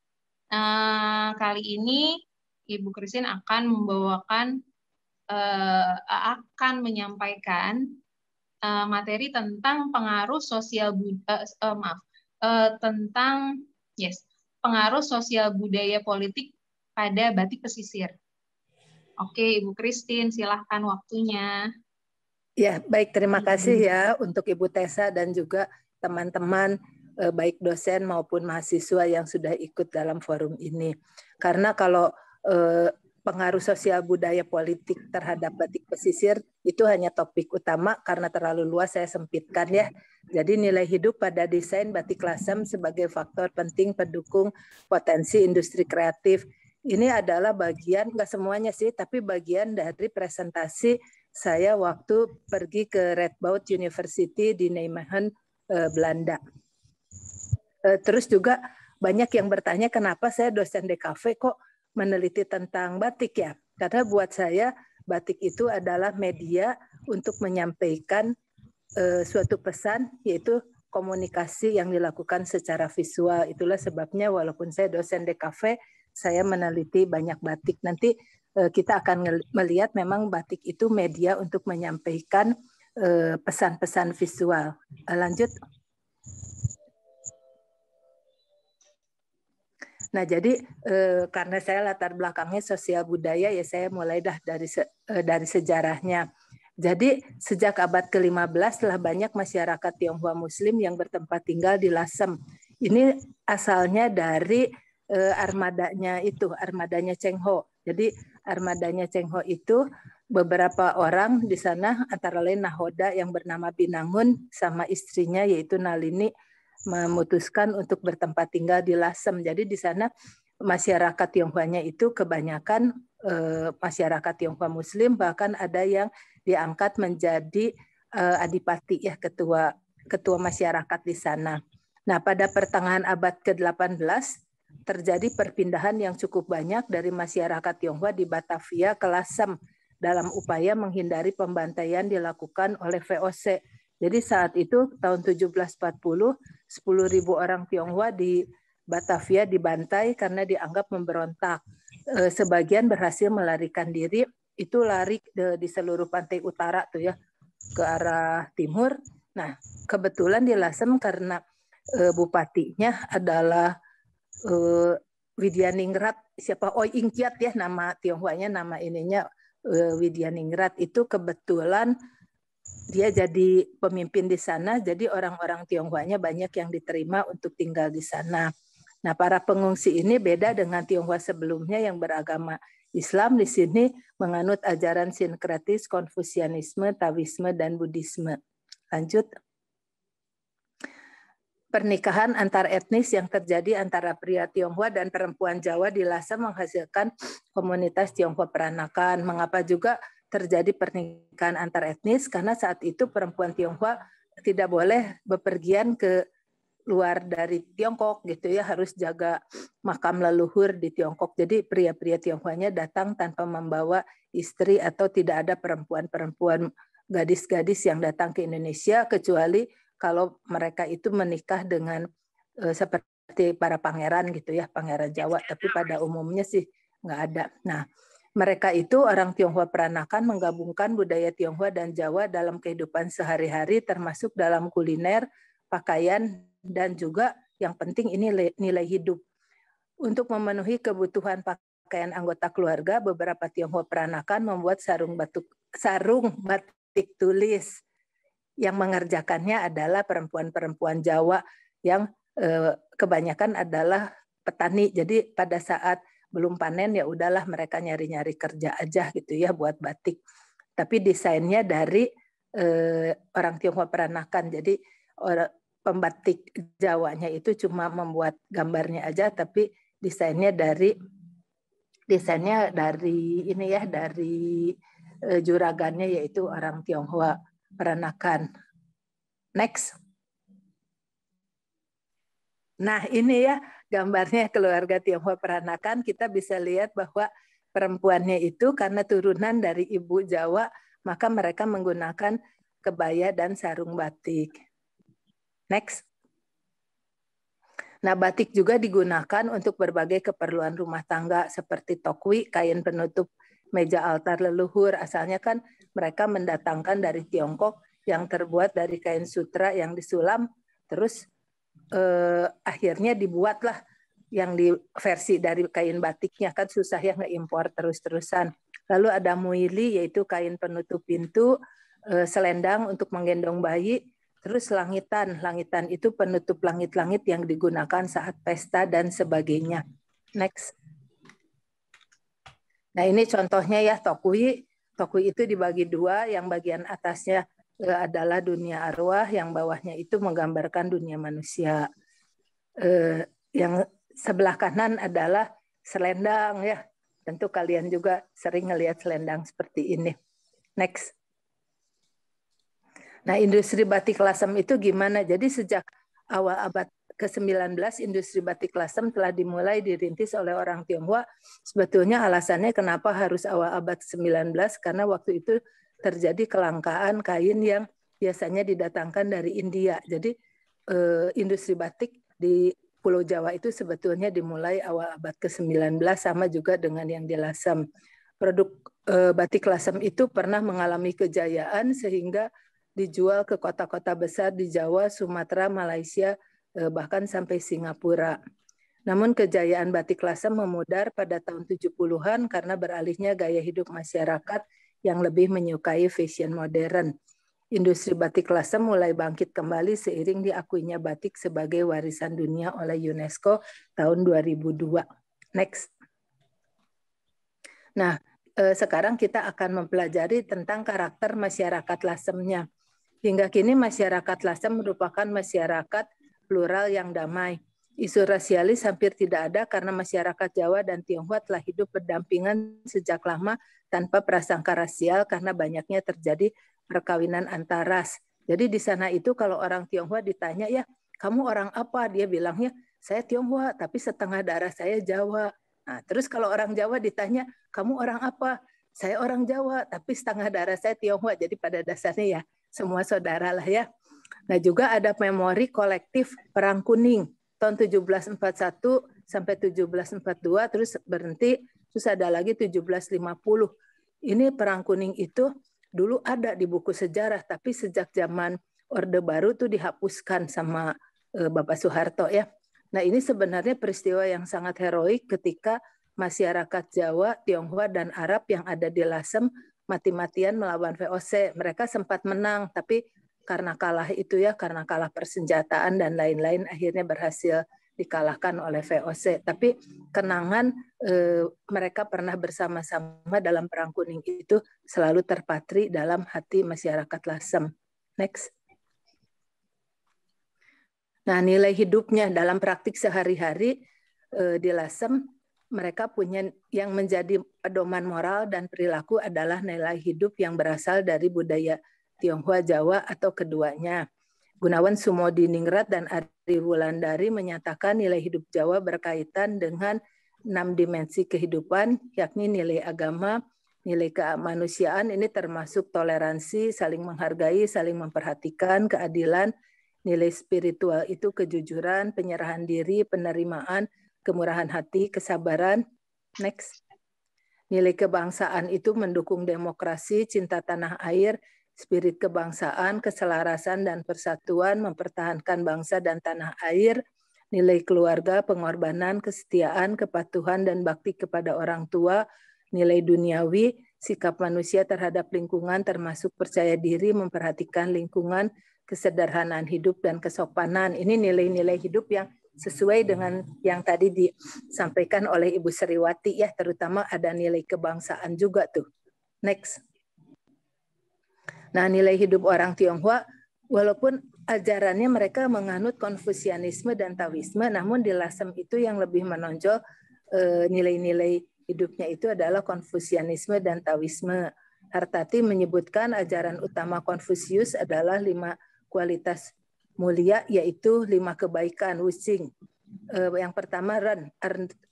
Uh, kali ini Ibu Christine akan membawakan uh, akan menyampaikan uh, materi tentang pengaruh sosial uh, uh, maaf uh, tentang yes pengaruh sosial budaya politik pada batik pesisir. Oke, Ibu Kristin, silahkan waktunya. Ya, baik. Terima hmm. kasih ya untuk Ibu Tessa dan juga teman-teman eh, baik dosen maupun mahasiswa yang sudah ikut dalam forum ini. Karena kalau eh, pengaruh sosial budaya politik terhadap batik pesisir itu hanya topik utama karena terlalu luas saya sempitkan ya. Jadi nilai hidup pada desain batik lasem sebagai faktor penting pendukung potensi industri kreatif. Ini adalah bagian, nggak semuanya sih, tapi bagian dari presentasi saya waktu pergi ke Boat University di Nijmegen, eh, Belanda. Eh, terus juga banyak yang bertanya kenapa saya dosen DKV kok meneliti tentang batik ya. Karena buat saya batik itu adalah media untuk menyampaikan uh, suatu pesan yaitu komunikasi yang dilakukan secara visual. Itulah sebabnya walaupun saya dosen DKV, saya meneliti banyak batik. Nanti uh, kita akan melihat memang batik itu media untuk menyampaikan eh, pesan-pesan visual. Lanjut Nah, jadi eh, karena saya latar belakangnya sosial budaya ya saya mulai dah dari se, eh, dari sejarahnya. Jadi sejak abad ke-15 telah banyak masyarakat Tionghoa Muslim yang bertempat tinggal di Lasem. Ini asalnya dari eh, armadanya itu, armadanya Cheng Ho Jadi armadanya Cheng Ho itu beberapa orang di sana antara lain nahoda yang bernama Binangun sama istrinya yaitu Nalini memutuskan untuk bertempat tinggal di Lasem. Jadi di sana masyarakat Tionghoanya itu kebanyakan eh, masyarakat Tionghoa Muslim, bahkan ada yang diangkat menjadi eh, adipati ya ketua ketua masyarakat di sana. Nah, pada pertengahan abad ke-18 terjadi perpindahan yang cukup banyak dari masyarakat Tionghoa di Batavia ke Lasem dalam upaya menghindari pembantaian dilakukan oleh VOC jadi saat itu tahun 1740 10 ribu orang Tionghoa di Batavia dibantai karena dianggap memberontak. Eh, sebagian berhasil melarikan diri, itu lari eh, di seluruh pantai utara tuh ya ke arah timur. Nah, kebetulan di Lasem karena eh, bupatinya adalah Widyaningrat siapa Oi oh, Ingkiat ya nama Tionghoanya nama ininya Widyaningrat itu kebetulan dia jadi pemimpin di sana, jadi orang-orang Tionghoanya banyak yang diterima untuk tinggal di sana. Nah, para pengungsi ini beda dengan Tionghoa sebelumnya yang beragama Islam di sini menganut ajaran sinkretis Konfusianisme, Taoisme, dan Buddhisme. Lanjut pernikahan antar etnis yang terjadi antara pria Tionghoa dan perempuan Jawa di Lhasa menghasilkan komunitas Tionghoa peranakan. Mengapa juga terjadi pernikahan antar etnis? Karena saat itu perempuan Tionghoa tidak boleh bepergian ke luar dari Tiongkok gitu ya harus jaga makam leluhur di Tiongkok. Jadi pria-pria Tionghoanya datang tanpa membawa istri atau tidak ada perempuan-perempuan gadis-gadis yang datang ke Indonesia kecuali kalau mereka itu menikah dengan uh, seperti para pangeran gitu ya, pangeran Jawa, tapi pada umumnya sih nggak ada. Nah, mereka itu orang Tionghoa peranakan menggabungkan budaya Tionghoa dan Jawa dalam kehidupan sehari-hari termasuk dalam kuliner, pakaian, dan juga yang penting ini nilai hidup. Untuk memenuhi kebutuhan pakaian anggota keluarga, beberapa Tionghoa peranakan membuat sarung batuk sarung batik tulis yang mengerjakannya adalah perempuan-perempuan Jawa yang eh, kebanyakan adalah petani. Jadi pada saat belum panen ya udahlah mereka nyari-nyari kerja aja gitu ya buat batik. Tapi desainnya dari eh, orang Tionghoa Peranakan. Jadi orang pembatik Jawanya itu cuma membuat gambarnya aja tapi desainnya dari desainnya dari ini ya dari eh, juragannya yaitu orang Tionghoa peranakan. Next. Nah, ini ya gambarnya keluarga Tionghoa peranakan. Kita bisa lihat bahwa perempuannya itu karena turunan dari ibu Jawa, maka mereka menggunakan kebaya dan sarung batik. Next. Nah, batik juga digunakan untuk berbagai keperluan rumah tangga seperti tokwi, kain penutup meja altar leluhur. Asalnya kan mereka mendatangkan dari Tiongkok yang terbuat dari kain sutra yang disulam terus eh, akhirnya dibuatlah yang di versi dari kain batiknya kan susah ya ngeimpor terus-terusan. Lalu ada muili yaitu kain penutup pintu, eh, selendang untuk menggendong bayi, terus langitan. Langitan itu penutup langit-langit yang digunakan saat pesta dan sebagainya. Next. Nah, ini contohnya ya tokui Toku itu dibagi dua, yang bagian atasnya eh, adalah dunia arwah, yang bawahnya itu menggambarkan dunia manusia. Eh, yang sebelah kanan adalah selendang ya. Tentu kalian juga sering ngelihat selendang seperti ini. Next. Nah, industri batik lasem itu gimana? Jadi sejak awal abad ke-19 industri batik lasem telah dimulai dirintis oleh orang Tionghoa. Sebetulnya alasannya kenapa harus awal abad 19 karena waktu itu terjadi kelangkaan kain yang biasanya didatangkan dari India. Jadi eh, industri batik di Pulau Jawa itu sebetulnya dimulai awal abad ke-19 sama juga dengan yang di Lasem. Produk eh, batik Lasem itu pernah mengalami kejayaan sehingga dijual ke kota-kota besar di Jawa, Sumatera, Malaysia, Eh, bahkan sampai Singapura. Namun kejayaan batik lasem memudar pada tahun 70-an karena beralihnya gaya hidup masyarakat yang lebih menyukai fashion modern. Industri batik lasem mulai bangkit kembali seiring diakuinya batik sebagai warisan dunia oleh UNESCO tahun 2002. Next. Nah, eh, sekarang kita akan mempelajari tentang karakter masyarakat lasemnya. Hingga kini masyarakat lasem merupakan masyarakat plural yang damai. Isu rasialis hampir tidak ada karena masyarakat Jawa dan Tionghoa telah hidup berdampingan sejak lama tanpa prasangka rasial karena banyaknya terjadi perkawinan antar ras. Jadi di sana itu kalau orang Tionghoa ditanya ya, kamu orang apa? Dia bilangnya, saya Tionghoa, tapi setengah darah saya Jawa. Nah, terus kalau orang Jawa ditanya, kamu orang apa? Saya orang Jawa, tapi setengah darah saya Tionghoa. Jadi pada dasarnya ya, semua saudara lah ya. Nah, juga ada memori kolektif Perang Kuning tahun 1741 sampai 1742 terus berhenti, terus ada lagi 1750. Ini Perang Kuning itu dulu ada di buku sejarah tapi sejak zaman Orde Baru tuh dihapuskan sama eh, Bapak Soeharto ya. Nah, ini sebenarnya peristiwa yang sangat heroik ketika masyarakat Jawa, Tionghoa dan Arab yang ada di Lasem mati-matian melawan VOC. Mereka sempat menang tapi karena kalah itu ya karena kalah persenjataan dan lain-lain akhirnya berhasil dikalahkan oleh VOC. Tapi kenangan e, mereka pernah bersama-sama dalam Perang Kuning itu selalu terpatri dalam hati masyarakat Lasem. Next. Nah, nilai hidupnya dalam praktik sehari-hari e, di Lasem, mereka punya yang menjadi pedoman moral dan perilaku adalah nilai hidup yang berasal dari budaya Tionghoa Jawa atau keduanya. Gunawan Sumodi Ningrat dan Ari Wulandari menyatakan nilai hidup Jawa berkaitan dengan enam dimensi kehidupan, yakni nilai agama, nilai kemanusiaan, ini termasuk toleransi, saling menghargai, saling memperhatikan, keadilan, nilai spiritual itu kejujuran, penyerahan diri, penerimaan, kemurahan hati, kesabaran. Next. Nilai kebangsaan itu mendukung demokrasi, cinta tanah air, spirit kebangsaan, keselarasan, dan persatuan, mempertahankan bangsa dan tanah air, nilai keluarga, pengorbanan, kesetiaan, kepatuhan, dan bakti kepada orang tua, nilai duniawi, sikap manusia terhadap lingkungan, termasuk percaya diri, memperhatikan lingkungan, kesederhanaan hidup, dan kesopanan. Ini nilai-nilai hidup yang sesuai dengan yang tadi disampaikan oleh Ibu Seriwati ya, terutama ada nilai kebangsaan juga tuh. Next. Nah, nilai hidup orang Tionghoa walaupun ajarannya mereka menganut konfusianisme dan taoisme, namun di lasem itu yang lebih menonjol eh, nilai-nilai hidupnya itu adalah konfusianisme dan taoisme. Hartati menyebutkan ajaran utama Konfusius adalah lima kualitas mulia yaitu lima kebaikan wujing. Eh, yang pertama ren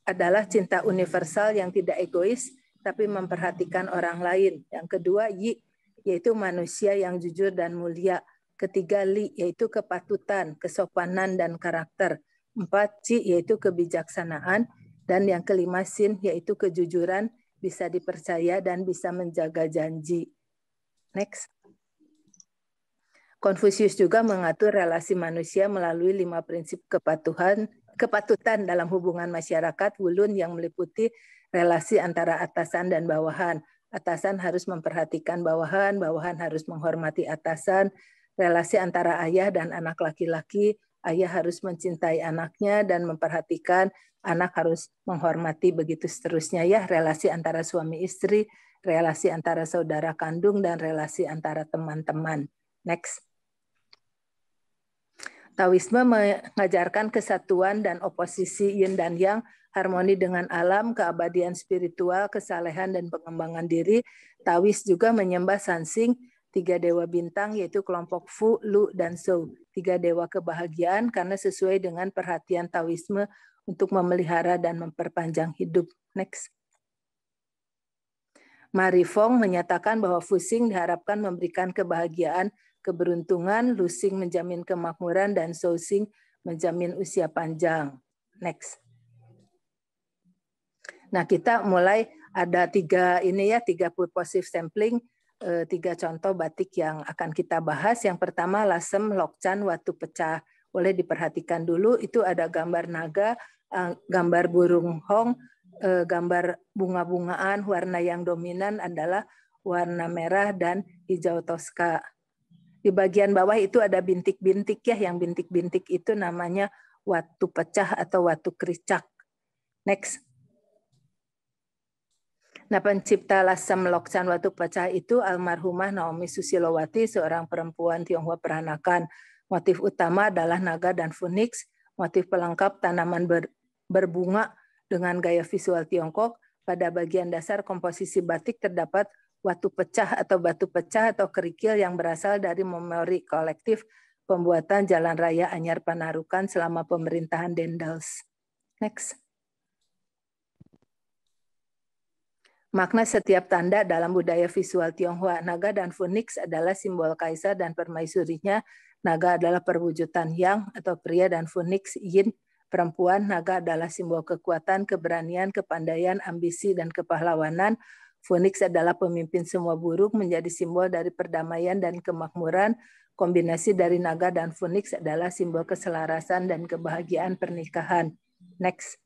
adalah cinta universal yang tidak egois tapi memperhatikan orang lain. Yang kedua yi yaitu manusia yang jujur dan mulia. Ketiga li, yaitu kepatutan, kesopanan, dan karakter. Empat ci, yaitu kebijaksanaan. Dan yang kelima sin, yaitu kejujuran, bisa dipercaya dan bisa menjaga janji. Next. Konfusius juga mengatur relasi manusia melalui lima prinsip kepatuhan, kepatutan dalam hubungan masyarakat, wulun yang meliputi relasi antara atasan dan bawahan, Atasan harus memperhatikan bawahan, bawahan harus menghormati atasan. Relasi antara ayah dan anak laki-laki, ayah harus mencintai anaknya dan memperhatikan anak harus menghormati begitu seterusnya ya relasi antara suami istri, relasi antara saudara kandung dan relasi antara teman-teman. Next. Taoisme mengajarkan kesatuan dan oposisi yin dan yang harmoni dengan alam, keabadian spiritual, kesalehan dan pengembangan diri. Tawis juga menyembah Sansing, tiga dewa bintang yaitu kelompok Fu, Lu, dan Sou. Tiga dewa kebahagiaan karena sesuai dengan perhatian Taoisme untuk memelihara dan memperpanjang hidup. Next. Marifong menyatakan bahwa Fusing diharapkan memberikan kebahagiaan, keberuntungan, Lusing menjamin kemakmuran, dan Sousing menjamin usia panjang. Next. Nah kita mulai ada tiga ini ya tiga purposive sampling eh, tiga contoh batik yang akan kita bahas. Yang pertama lasem lokcan watu pecah. Boleh diperhatikan dulu itu ada gambar naga, eh, gambar burung hong, eh, gambar bunga-bungaan. Warna yang dominan adalah warna merah dan hijau toska. Di bagian bawah itu ada bintik-bintik ya, yang bintik-bintik itu namanya watu pecah atau watu kericak. Next. Nah, pencipta Lasem Loksan Watu Pecah itu almarhumah Naomi Susilowati, seorang perempuan Tionghoa peranakan. Motif utama adalah naga dan phoenix, motif pelengkap tanaman ber, berbunga dengan gaya visual Tiongkok. Pada bagian dasar komposisi batik terdapat watu pecah atau batu pecah atau kerikil yang berasal dari memori kolektif pembuatan Jalan Raya Anyar Panarukan selama pemerintahan Dendels. Next. Makna setiap tanda dalam budaya visual Tionghoa, naga dan phoenix adalah simbol kaisar dan permaisurinya. Naga adalah perwujudan yang atau pria dan phoenix yin perempuan. Naga adalah simbol kekuatan, keberanian, kepandaian, ambisi, dan kepahlawanan. Phoenix adalah pemimpin semua buruk menjadi simbol dari perdamaian dan kemakmuran. Kombinasi dari naga dan phoenix adalah simbol keselarasan dan kebahagiaan pernikahan. Next.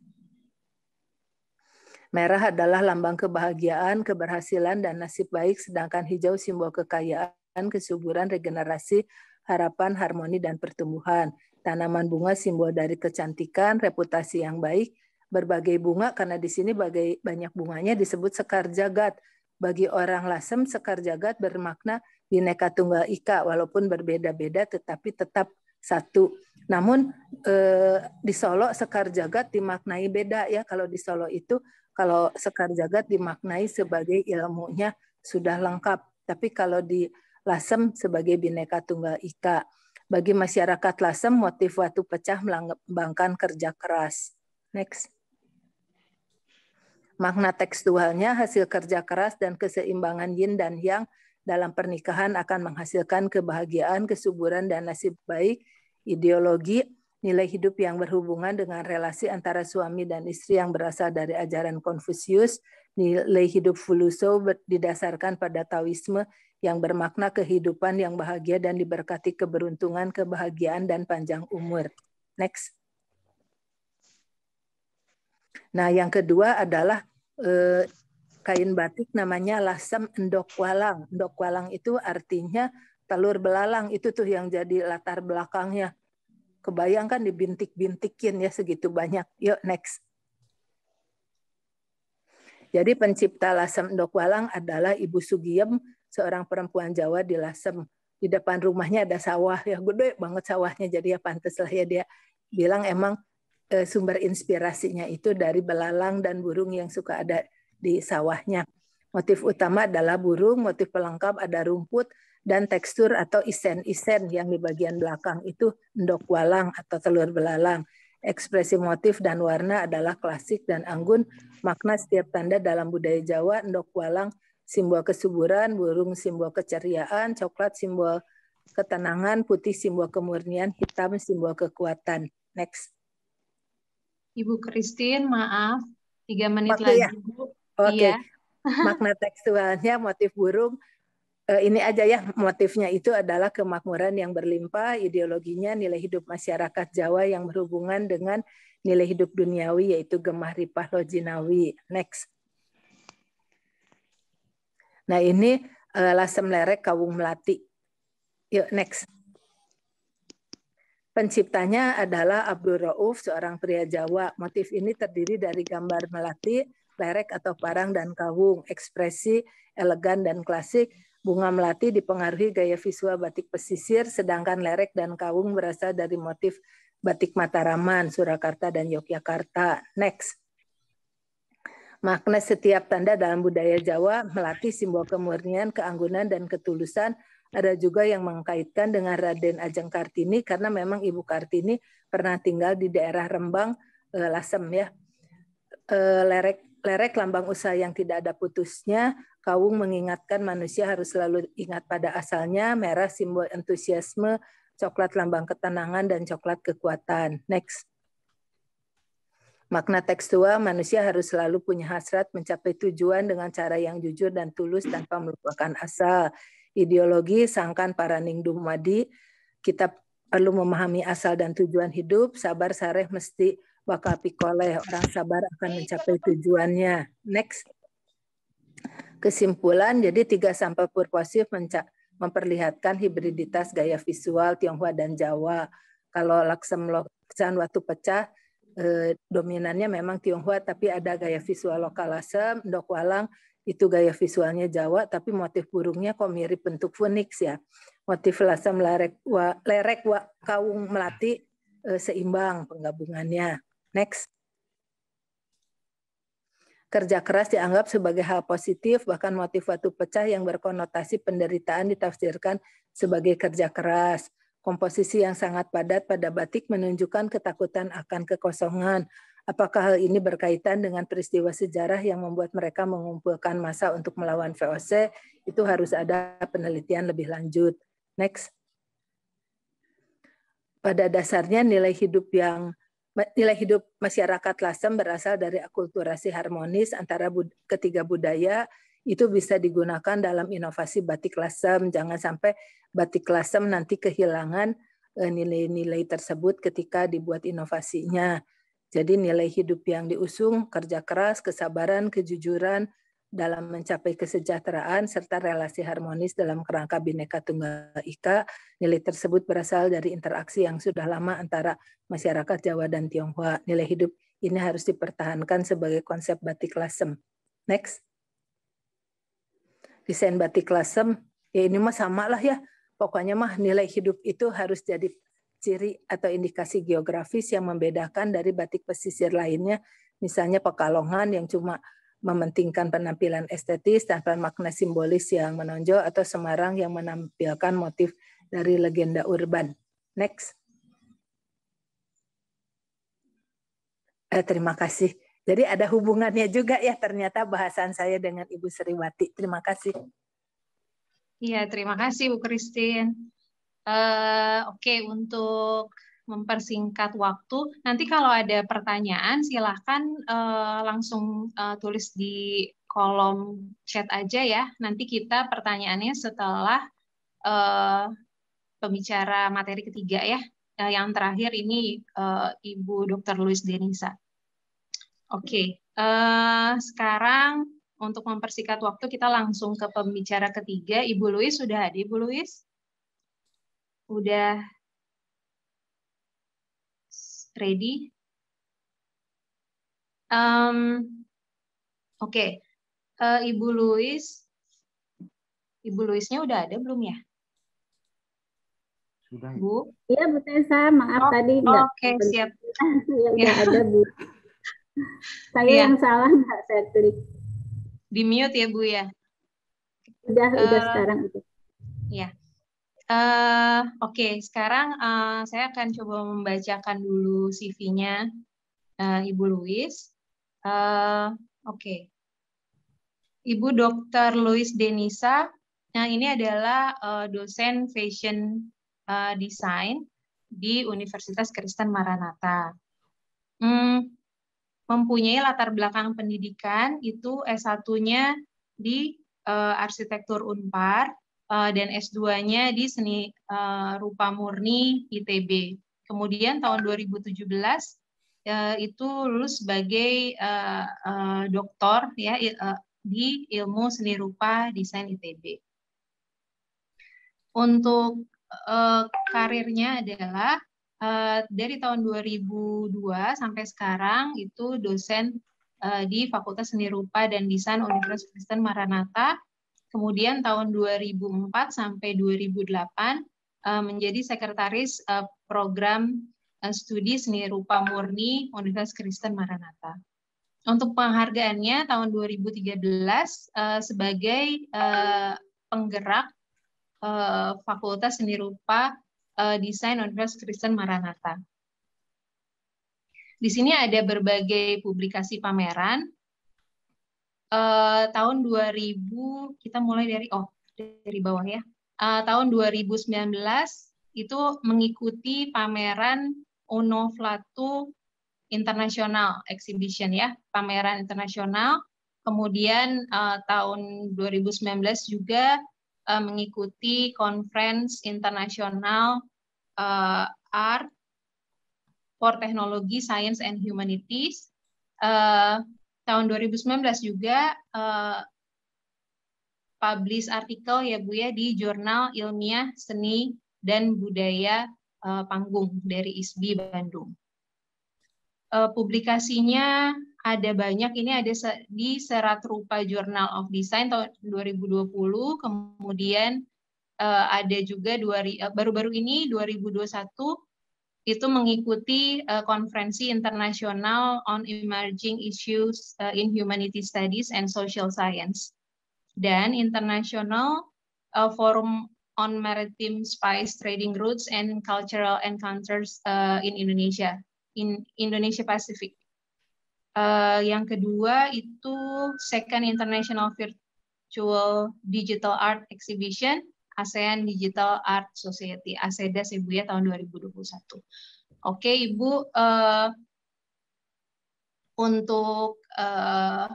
Merah adalah lambang kebahagiaan, keberhasilan, dan nasib baik, sedangkan hijau simbol kekayaan, kesuburan, regenerasi, harapan, harmoni, dan pertumbuhan. Tanaman bunga simbol dari kecantikan, reputasi yang baik, berbagai bunga, karena di sini bagai, banyak bunganya disebut sekar jagat. Bagi orang lasem, sekar jagat bermakna bineka tunggal ika, walaupun berbeda-beda tetapi tetap satu. Namun eh, di Solo sekar jagat dimaknai beda ya. Kalau di Solo itu kalau Sekar Jagat dimaknai sebagai ilmunya sudah lengkap, tapi kalau di Lasem sebagai bineka tunggal ika. Bagi masyarakat Lasem, motif watu pecah melambangkan kerja keras. Next. Makna tekstualnya hasil kerja keras dan keseimbangan yin dan yang dalam pernikahan akan menghasilkan kebahagiaan, kesuburan, dan nasib baik, ideologi, nilai hidup yang berhubungan dengan relasi antara suami dan istri yang berasal dari ajaran Konfusius, nilai hidup Fuluso didasarkan pada Taoisme yang bermakna kehidupan yang bahagia dan diberkati keberuntungan, kebahagiaan, dan panjang umur. Next. Nah, yang kedua adalah eh, kain batik namanya lasem endokwalang. Endokwalang itu artinya telur belalang itu tuh yang jadi latar belakangnya Kebayangkan dibintik-bintikin ya segitu banyak. Yuk next. Jadi pencipta Lasem Endok Walang adalah Ibu Sugiem, seorang perempuan Jawa di Lasem. Di depan rumahnya ada sawah, ya gede banget sawahnya, jadi ya pantas lah ya dia bilang emang eh, sumber inspirasinya itu dari belalang dan burung yang suka ada di sawahnya. Motif utama adalah burung, motif pelengkap ada rumput, dan tekstur atau isen-isen yang di bagian belakang itu endok walang atau telur belalang. Ekspresi motif dan warna adalah klasik dan anggun. Makna setiap tanda dalam budaya Jawa, endok walang simbol kesuburan, burung simbol keceriaan, coklat simbol ketenangan, putih simbol kemurnian, hitam simbol kekuatan. Next. Ibu Christine, maaf, tiga menit Waktu ya? lagi. Ya? Oke. Okay. Iya. Makna tekstualnya motif burung Eh, ini aja ya motifnya itu adalah kemakmuran yang berlimpah, ideologinya nilai hidup masyarakat Jawa yang berhubungan dengan nilai hidup duniawi yaitu gemah ripah lojinawi. Next. Nah ini eh, lasem lerek kawung melati. Yuk next. Penciptanya adalah Abdul Rauf, seorang pria Jawa. Motif ini terdiri dari gambar melati, lerek atau parang dan kawung, ekspresi elegan dan klasik, Bunga melati dipengaruhi gaya visual batik pesisir, sedangkan lerek dan kawung berasal dari motif batik Mataraman, Surakarta, dan Yogyakarta. Next. Makna setiap tanda dalam budaya Jawa melati simbol kemurnian, keanggunan, dan ketulusan. Ada juga yang mengkaitkan dengan Raden Ajeng Kartini karena memang Ibu Kartini pernah tinggal di daerah Rembang, eh, Lasem ya. Eh, lerek lerek lambang usaha yang tidak ada putusnya, Kawung mengingatkan manusia harus selalu ingat pada asalnya, merah simbol entusiasme, coklat lambang ketenangan, dan coklat kekuatan. Next. Makna tekstual, manusia harus selalu punya hasrat mencapai tujuan dengan cara yang jujur dan tulus tanpa melupakan asal. Ideologi, sangkan para madi, kita perlu memahami asal dan tujuan hidup, sabar sareh mesti bakal pikoleh, orang sabar akan mencapai tujuannya. Next. Kesimpulan, jadi tiga sampel purposif memperlihatkan hibriditas gaya visual Tionghoa dan Jawa. Kalau laksam laksan waktu pecah, eh, dominannya memang Tionghoa, tapi ada gaya visual lokal Laksam dok walang, itu gaya visualnya Jawa, tapi motif burungnya kok mirip bentuk phoenix ya. Motif Laksam lerek wa, lerek wa, kaung melati eh, seimbang penggabungannya. Next. Kerja keras dianggap sebagai hal positif, bahkan motif batu pecah yang berkonotasi penderitaan ditafsirkan sebagai kerja keras. Komposisi yang sangat padat pada batik menunjukkan ketakutan akan kekosongan. Apakah hal ini berkaitan dengan peristiwa sejarah yang membuat mereka mengumpulkan massa untuk melawan VOC? Itu harus ada penelitian lebih lanjut. Next. Pada dasarnya nilai hidup yang nilai hidup masyarakat Lasem berasal dari akulturasi harmonis antara bud ketiga budaya itu bisa digunakan dalam inovasi batik Lasem. Jangan sampai batik Lasem nanti kehilangan eh, nilai-nilai tersebut ketika dibuat inovasinya. Jadi nilai hidup yang diusung kerja keras, kesabaran, kejujuran, dalam mencapai kesejahteraan serta relasi harmonis dalam kerangka Bhinneka Tunggal Ika. Nilai tersebut berasal dari interaksi yang sudah lama antara masyarakat Jawa dan Tionghoa. Nilai hidup ini harus dipertahankan sebagai konsep batik lasem. Next. Desain batik lasem, ya ini mah sama lah ya. Pokoknya mah nilai hidup itu harus jadi ciri atau indikasi geografis yang membedakan dari batik pesisir lainnya, misalnya Pekalongan yang cuma mementingkan penampilan estetis tanpa makna simbolis yang menonjol atau Semarang yang menampilkan motif dari legenda urban. Next. Eh, terima kasih. Jadi ada hubungannya juga ya ternyata bahasan saya dengan Ibu Seriwati. Terima kasih. Iya, terima kasih Bu Christine. Uh, Oke, okay, untuk mempersingkat waktu. Nanti kalau ada pertanyaan silahkan uh, langsung uh, tulis di kolom chat aja ya. Nanti kita pertanyaannya setelah uh, pembicara materi ketiga ya. Uh, yang terakhir ini uh, Ibu Dr. Louis Denisa. Oke, okay. uh, sekarang untuk mempersingkat waktu kita langsung ke pembicara ketiga. Ibu Louis sudah hadir, Ibu Louis? Udah ready? Um, Oke, okay. uh, eh, Ibu Louis, Ibu Louisnya udah ada belum ya? Sudah. Bu? Iya, Bu Tessa. Maaf oh, tadi oh, Oke, okay, siap. Iya, ya. ada Bu. Saya iya. yang salah nggak saya klik. Di mute ya Bu ya? Udah, uh, udah eh, sekarang itu. Ya. Eh, oke, okay. sekarang uh, saya akan coba membacakan dulu CV-nya uh, eh, Ibu Louis. Uh, Oke, okay. Ibu Dr. Louis Denisa. yang nah, ini adalah uh, dosen fashion uh, design di Universitas Kristen Maranatha. Hmm, mempunyai latar belakang pendidikan itu S1-nya di uh, arsitektur Unpar, Eh, dan S2-nya di seni eh, rupa murni ITB. Kemudian tahun 2017 eh, itu lulus sebagai doktor ya di ilmu seni rupa desain ITB. Untuk karirnya adalah dari tahun 2002 sampai sekarang itu dosen di Fakultas Seni Rupa dan Desain Universitas Kristen Maranatha Kemudian tahun 2004 sampai 2008 eh, menjadi sekretaris eh, program eh, studi seni rupa murni Universitas Kristen Maranatha. Untuk penghargaannya tahun 2013 sebagai penggerak Fakultas Seni Rupa Desain Universitas Kristen Maranatha. Di sini ada berbagai publikasi pameran uh, tahun 2000 kita mulai dari oh dari bawah ya. Uh, tahun 2019 itu mengikuti pameran Ono Flatu International Exhibition ya, pameran internasional. Kemudian uh, tahun 2019 juga uh, mengikuti conference internasional uh, art for technology, science and humanities. Uh, tahun 2019 juga uh, publish artikel ya Bu ya di jurnal ilmiah seni dan budaya uh, panggung dari ISBI Bandung. Uh, publikasinya ada banyak, ini ada di Serat Rupa Journal of Design tahun 2020, kemudian uh, ada juga baru-baru ini 2021 itu mengikuti uh, konferensi internasional on emerging issues uh, in humanity studies and social science dan international uh, eh, forum on maritime spice trading routes and cultural encounters uh, in Indonesia in Indonesia Pacific. Uh, yang kedua itu second international virtual digital art exhibition ASEAN Digital Art Society ASEDAS, e ibu ya, tahun 2021. Oke, Ibu uh, untuk uh,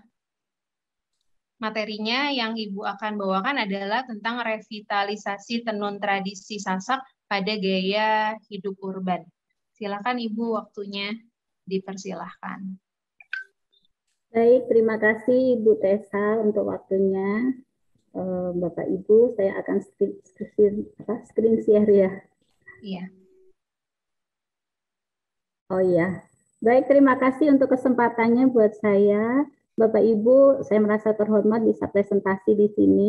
materinya yang Ibu akan bawakan adalah tentang revitalisasi tenun tradisi Sasak pada gaya hidup urban. Silakan Ibu waktunya dipersilahkan. Baik, terima kasih Ibu Tessa untuk waktunya. Eh, Bapak Ibu, saya akan screen, screen, apa, screen share ya. Iya. Oh iya. Baik, terima kasih untuk kesempatannya buat saya. Bapak Ibu, saya merasa terhormat bisa presentasi di sini.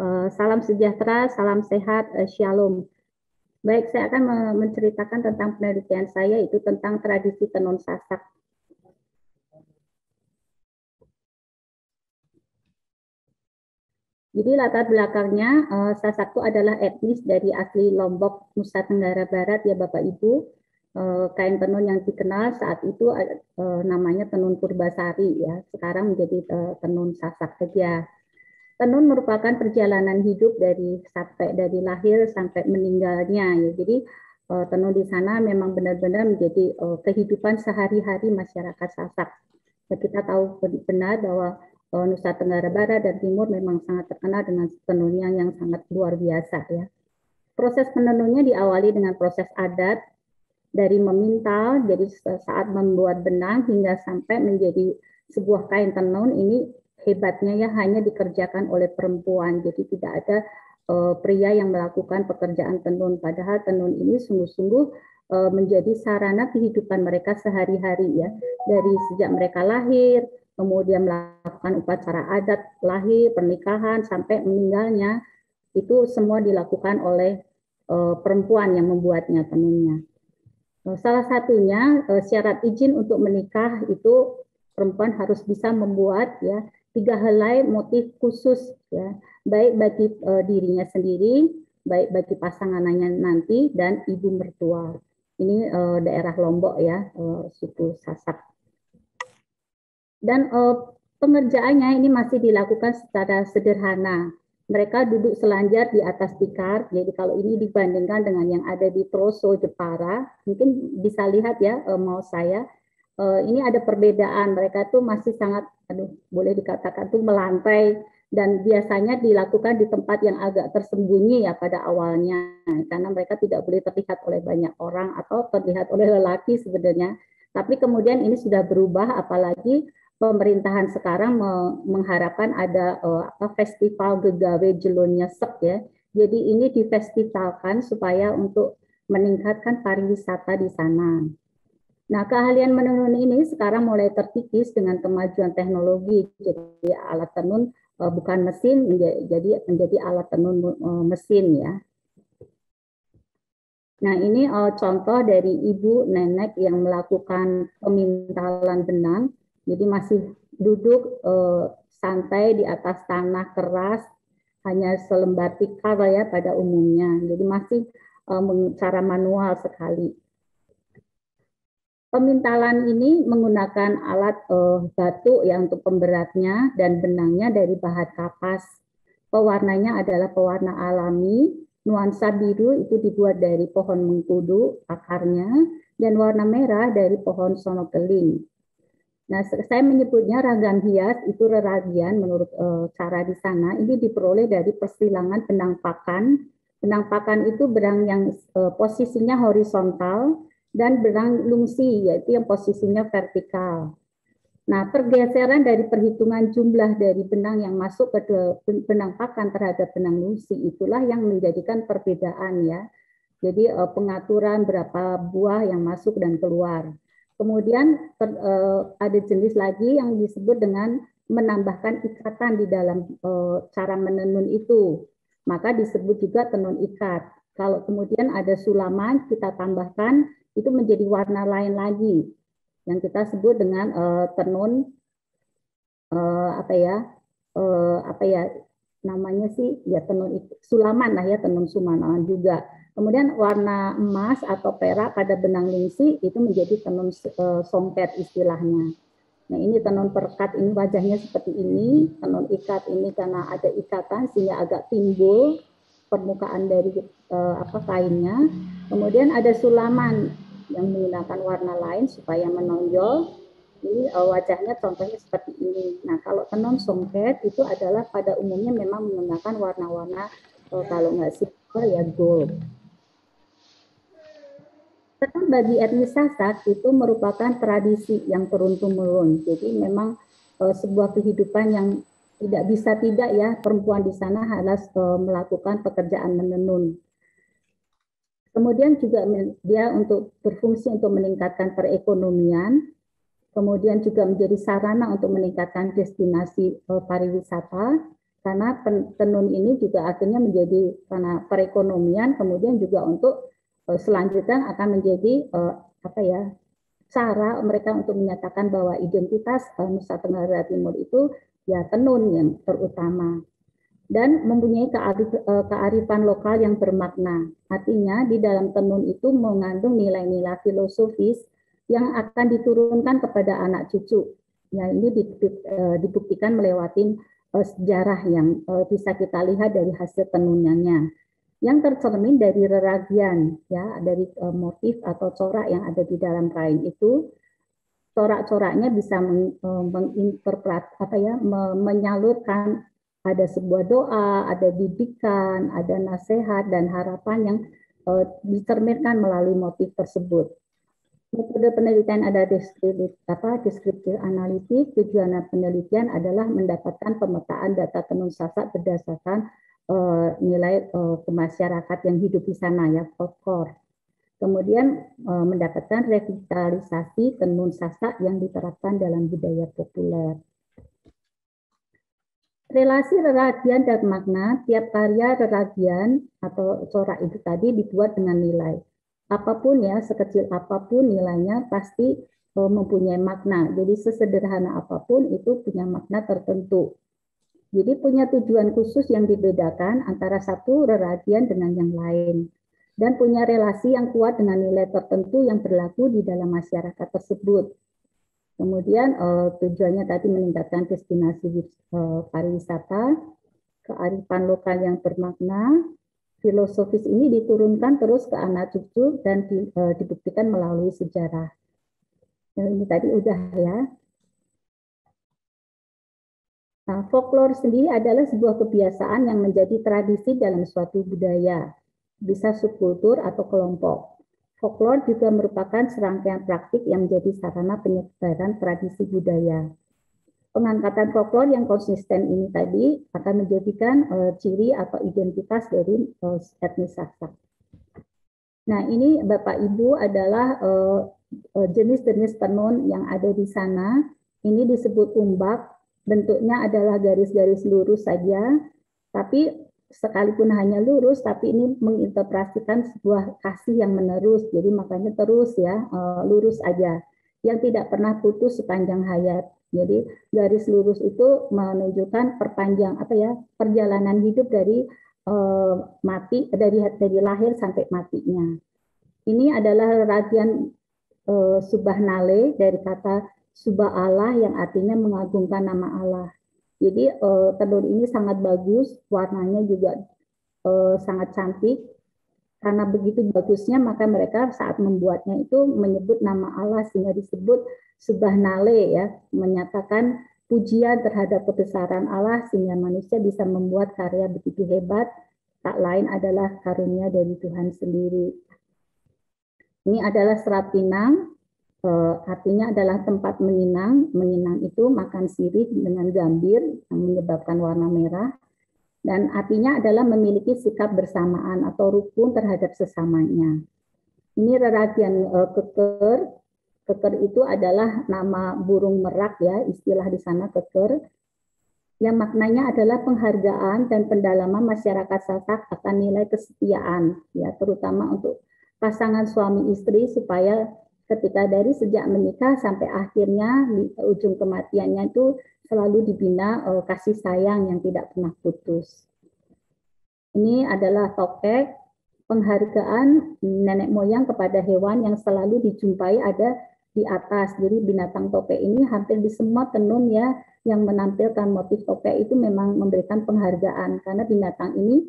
Eh, salam sejahtera, salam sehat, eh, shalom. Baik, saya akan menceritakan tentang penelitian saya, itu tentang tradisi tenun sasak. Jadi latar belakangnya uh, eh, Sasaktu adalah etnis dari asli Lombok, Nusa Tenggara Barat ya Bapak Ibu. Uh, kain tenun yang dikenal saat itu uh, namanya tenun Purbasari ya. Sekarang menjadi uh, tenun Sasak saja. Tenun merupakan perjalanan hidup dari sampai dari lahir sampai meninggalnya ya. Jadi uh, tenun di sana memang benar-benar menjadi uh, kehidupan sehari-hari masyarakat Sasak. Ya, kita tahu benar bahwa Nusa Tenggara Barat dan Timur memang sangat terkenal dengan penunian yang sangat luar biasa ya. Proses penenunnya diawali dengan proses adat dari memintal, jadi saat membuat benang hingga sampai menjadi sebuah kain tenun ini hebatnya ya hanya dikerjakan oleh perempuan, jadi tidak ada uh, pria yang melakukan pekerjaan tenun. Padahal tenun ini sungguh-sungguh eh, menjadi sarana kehidupan mereka sehari-hari ya, dari sejak mereka lahir, kemudian melakukan upacara adat, lahir, pernikahan, sampai meninggalnya, itu semua dilakukan oleh uh, perempuan yang membuatnya tenunnya. E, salah satunya uh, syarat izin untuk menikah itu perempuan harus bisa membuat ya tiga helai motif khusus ya baik bagi uh, dirinya sendiri, baik bagi pasangannya nanti dan ibu mertua. Ini uh, daerah Lombok ya, uh, suku Sasak dan uh, pengerjaannya ini masih dilakukan secara sederhana. Mereka duduk selanjar di atas tikar, jadi kalau ini dibandingkan dengan yang ada di Troso, Jepara, mungkin bisa lihat ya uh, eh, mau saya, uh, ini ada perbedaan, mereka tuh masih sangat, aduh boleh dikatakan tuh melantai, dan biasanya dilakukan di tempat yang agak tersembunyi ya pada awalnya karena mereka tidak boleh terlihat oleh banyak orang atau terlihat oleh lelaki sebenarnya tapi kemudian ini sudah berubah apalagi pemerintahan sekarang mengharapkan ada uh, apa festival gegawe jelonyesek ya. Jadi ini difestivalkan supaya untuk meningkatkan pariwisata di sana. Nah, keahlian menenun ini sekarang mulai terkikis dengan kemajuan teknologi. Jadi alat tenun eh, bukan mesin jadi menjadi alat tenun eh, mesin ya. Nah, ini contoh dari ibu nenek yang melakukan pemintalan benang jadi masih duduk eh, santai di atas tanah keras, hanya selembar tikar ya pada umumnya. Jadi masih eh, cara manual sekali. Pemintalan ini menggunakan alat eh, batu ya untuk pemberatnya dan benangnya dari bahan kapas. Pewarnanya adalah pewarna alami. Nuansa biru itu dibuat dari pohon mengkudu akarnya dan warna merah dari pohon sonokeling. Nah, saya menyebutnya ragam hias itu reragian menurut eh, cara di sana ini diperoleh dari persilangan benang pakan benang pakan itu benang yang eh, posisinya horizontal dan benang lungsi yaitu yang posisinya vertikal. Nah, pergeseran dari perhitungan jumlah dari benang yang masuk ke benang pakan terhadap benang lungsi itulah yang menjadikan perbedaan ya. Jadi eh, pengaturan berapa buah yang masuk dan keluar. Kemudian ter, uh, ada jenis lagi yang disebut dengan menambahkan ikatan di dalam uh, cara menenun itu. Maka disebut juga tenun ikat. Kalau kemudian ada sulaman kita tambahkan itu menjadi warna lain lagi yang kita sebut dengan uh, tenun uh, apa ya? Uh, apa ya namanya sih ya tenun sulaman lah ya tenun sulaman juga Kemudian warna emas atau perak pada benang lingsi itu menjadi tenun e, songket istilahnya. Nah ini tenun perkat ini wajahnya seperti ini, tenun ikat ini karena ada ikatan sehingga agak timbul permukaan dari e, apa kainnya. Kemudian ada sulaman yang menggunakan warna lain supaya menonjol. Ini e, wajahnya contohnya seperti ini. Nah kalau tenun songket itu adalah pada umumnya memang menggunakan warna-warna e, kalau nggak sih ya gold. Karena bagi etnis Sasak itu merupakan tradisi yang turun-temurun. Jadi memang e, sebuah kehidupan yang tidak bisa tidak ya perempuan di sana harus e, melakukan pekerjaan menenun. Kemudian juga dia untuk berfungsi untuk meningkatkan perekonomian, kemudian juga menjadi sarana untuk meningkatkan destinasi e, pariwisata karena tenun ini juga akhirnya menjadi karena perekonomian kemudian juga untuk Eh, selanjutnya akan menjadi eh, apa ya cara mereka untuk menyatakan bahwa identitas eh, Nusa Tenggara Timur itu ya tenun yang terutama dan mempunyai kearif, kearifan lokal yang bermakna. Artinya di dalam tenun itu mengandung nilai-nilai filosofis yang akan diturunkan kepada anak cucu. Ya ini dibuktikan melewati sejarah yang bisa kita lihat dari hasil tenunannya yang tercermin dari reragian ya dari e, motif atau corak yang ada di dalam kain itu corak-coraknya bisa e, menginterpret apa ya menyalurkan ada sebuah doa, ada didikan ada nasihat dan harapan yang e, dicerminkan melalui motif tersebut. Metode penelitian ada deskriptif, apa, deskriptif analitik. Tujuan penelitian adalah mendapatkan pemetaan data tenun sasak berdasarkan uh, nilai uh, eh, kemasyarakat yang hidup di sana ya folklore. Kemudian uh, mendapatkan revitalisasi tenun sasak yang diterapkan dalam budaya populer. Relasi reragian dan makna, tiap karya reragian atau corak itu tadi dibuat dengan nilai. Apapun ya, sekecil apapun nilainya pasti mempunyai makna. Jadi sesederhana apapun itu punya makna tertentu. Jadi punya tujuan khusus yang dibedakan antara satu reragian dengan yang lain dan punya relasi yang kuat dengan nilai tertentu yang berlaku di dalam masyarakat tersebut. Kemudian eh, tujuannya tadi meningkatkan destinasi eh, pariwisata, kearifan lokal yang bermakna, filosofis ini diturunkan terus ke anak cucu dan eh, dibuktikan melalui sejarah. Nah, ini tadi udah ya. Nah, folklore sendiri adalah sebuah kebiasaan yang menjadi tradisi dalam suatu budaya, bisa subkultur atau kelompok. Folklore juga merupakan serangkaian praktik yang menjadi sarana penyebaran tradisi budaya. Pengangkatan folklore yang konsisten ini tadi akan menjadikan uh, ciri atau identitas dari uh, etnis Sasak. Nah, ini Bapak Ibu adalah eh, jenis-jenis uh, tenun yang ada di sana. Ini disebut umbak bentuknya adalah garis-garis lurus saja, tapi sekalipun hanya lurus, tapi ini menginterpretasikan sebuah kasih yang menerus. Jadi makanya terus ya, eh, lurus aja. Yang tidak pernah putus sepanjang hayat. Jadi garis lurus itu menunjukkan perpanjang apa ya perjalanan hidup dari eh, mati dari dari lahir sampai matinya. Ini adalah ragian eh, nale dari kata subah Allah yang artinya mengagungkan nama Allah. Jadi eh, tenun ini sangat bagus, warnanya juga eh, sangat cantik. Karena begitu bagusnya, maka mereka saat membuatnya itu menyebut nama Allah sehingga disebut subah nale ya, menyatakan pujian terhadap kebesaran Allah sehingga manusia bisa membuat karya begitu hebat. Tak lain adalah karunia dari Tuhan sendiri. Ini adalah serat pinang Eh, artinya adalah tempat menginang. Menginang itu makan sirih dengan gambir yang menyebabkan warna merah. Dan artinya adalah memiliki sikap bersamaan atau rukun terhadap sesamanya. Ini reragian eh, keker. Keker itu adalah nama burung merak ya, istilah di sana keker. Yang maknanya adalah penghargaan dan pendalaman masyarakat Sasak akan nilai kesetiaan, ya terutama untuk pasangan suami istri supaya ketika dari sejak menikah sampai akhirnya di ujung kematiannya itu selalu dibina oh, kasih sayang yang tidak pernah putus. Ini adalah topik penghargaan nenek moyang kepada hewan yang selalu dijumpai ada di atas. Jadi binatang topek ini hampir di semua tenun ya yang menampilkan motif topek itu memang memberikan penghargaan karena binatang ini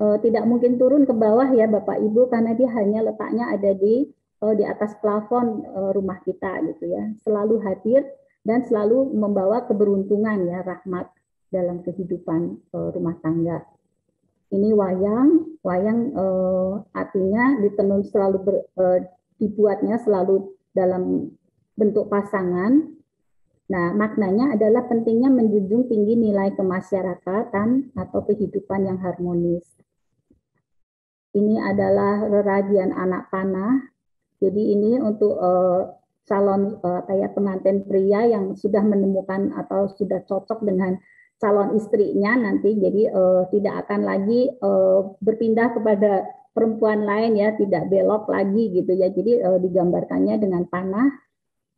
e, tidak mungkin turun ke bawah ya Bapak Ibu karena dia hanya letaknya ada di Eh, di atas plafon eh, rumah kita gitu ya selalu hadir dan selalu membawa keberuntungan ya rahmat dalam kehidupan eh, rumah tangga ini wayang wayang artinya ditenun selalu ber, dibuatnya selalu dalam bentuk pasangan Nah, maknanya adalah pentingnya menjunjung tinggi nilai kemasyarakatan atau kehidupan yang harmonis. Ini adalah rerajian anak panah jadi ini untuk uh, calon uh, eh, kayak pengantin pria yang sudah menemukan atau sudah cocok dengan calon istrinya nanti jadi uh, tidak akan lagi uh, berpindah kepada perempuan lain ya tidak belok lagi gitu ya jadi uh, digambarkannya dengan panah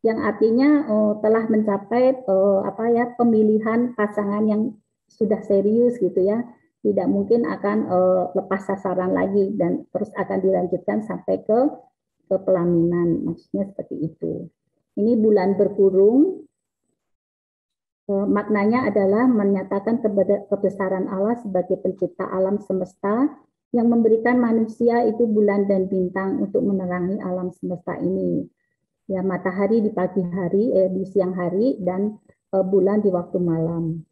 yang artinya uh, telah mencapai uh, apa ya pemilihan pasangan yang sudah serius gitu ya tidak mungkin akan uh, lepas sasaran lagi dan terus akan dilanjutkan sampai ke kepelaminan, maksudnya seperti itu. Ini bulan berkurung, e, maknanya adalah menyatakan kebesaran Allah sebagai pencipta alam semesta yang memberikan manusia itu bulan dan bintang untuk menerangi alam semesta ini. Ya, matahari di pagi hari, eh, di siang hari, dan eh, bulan di waktu malam.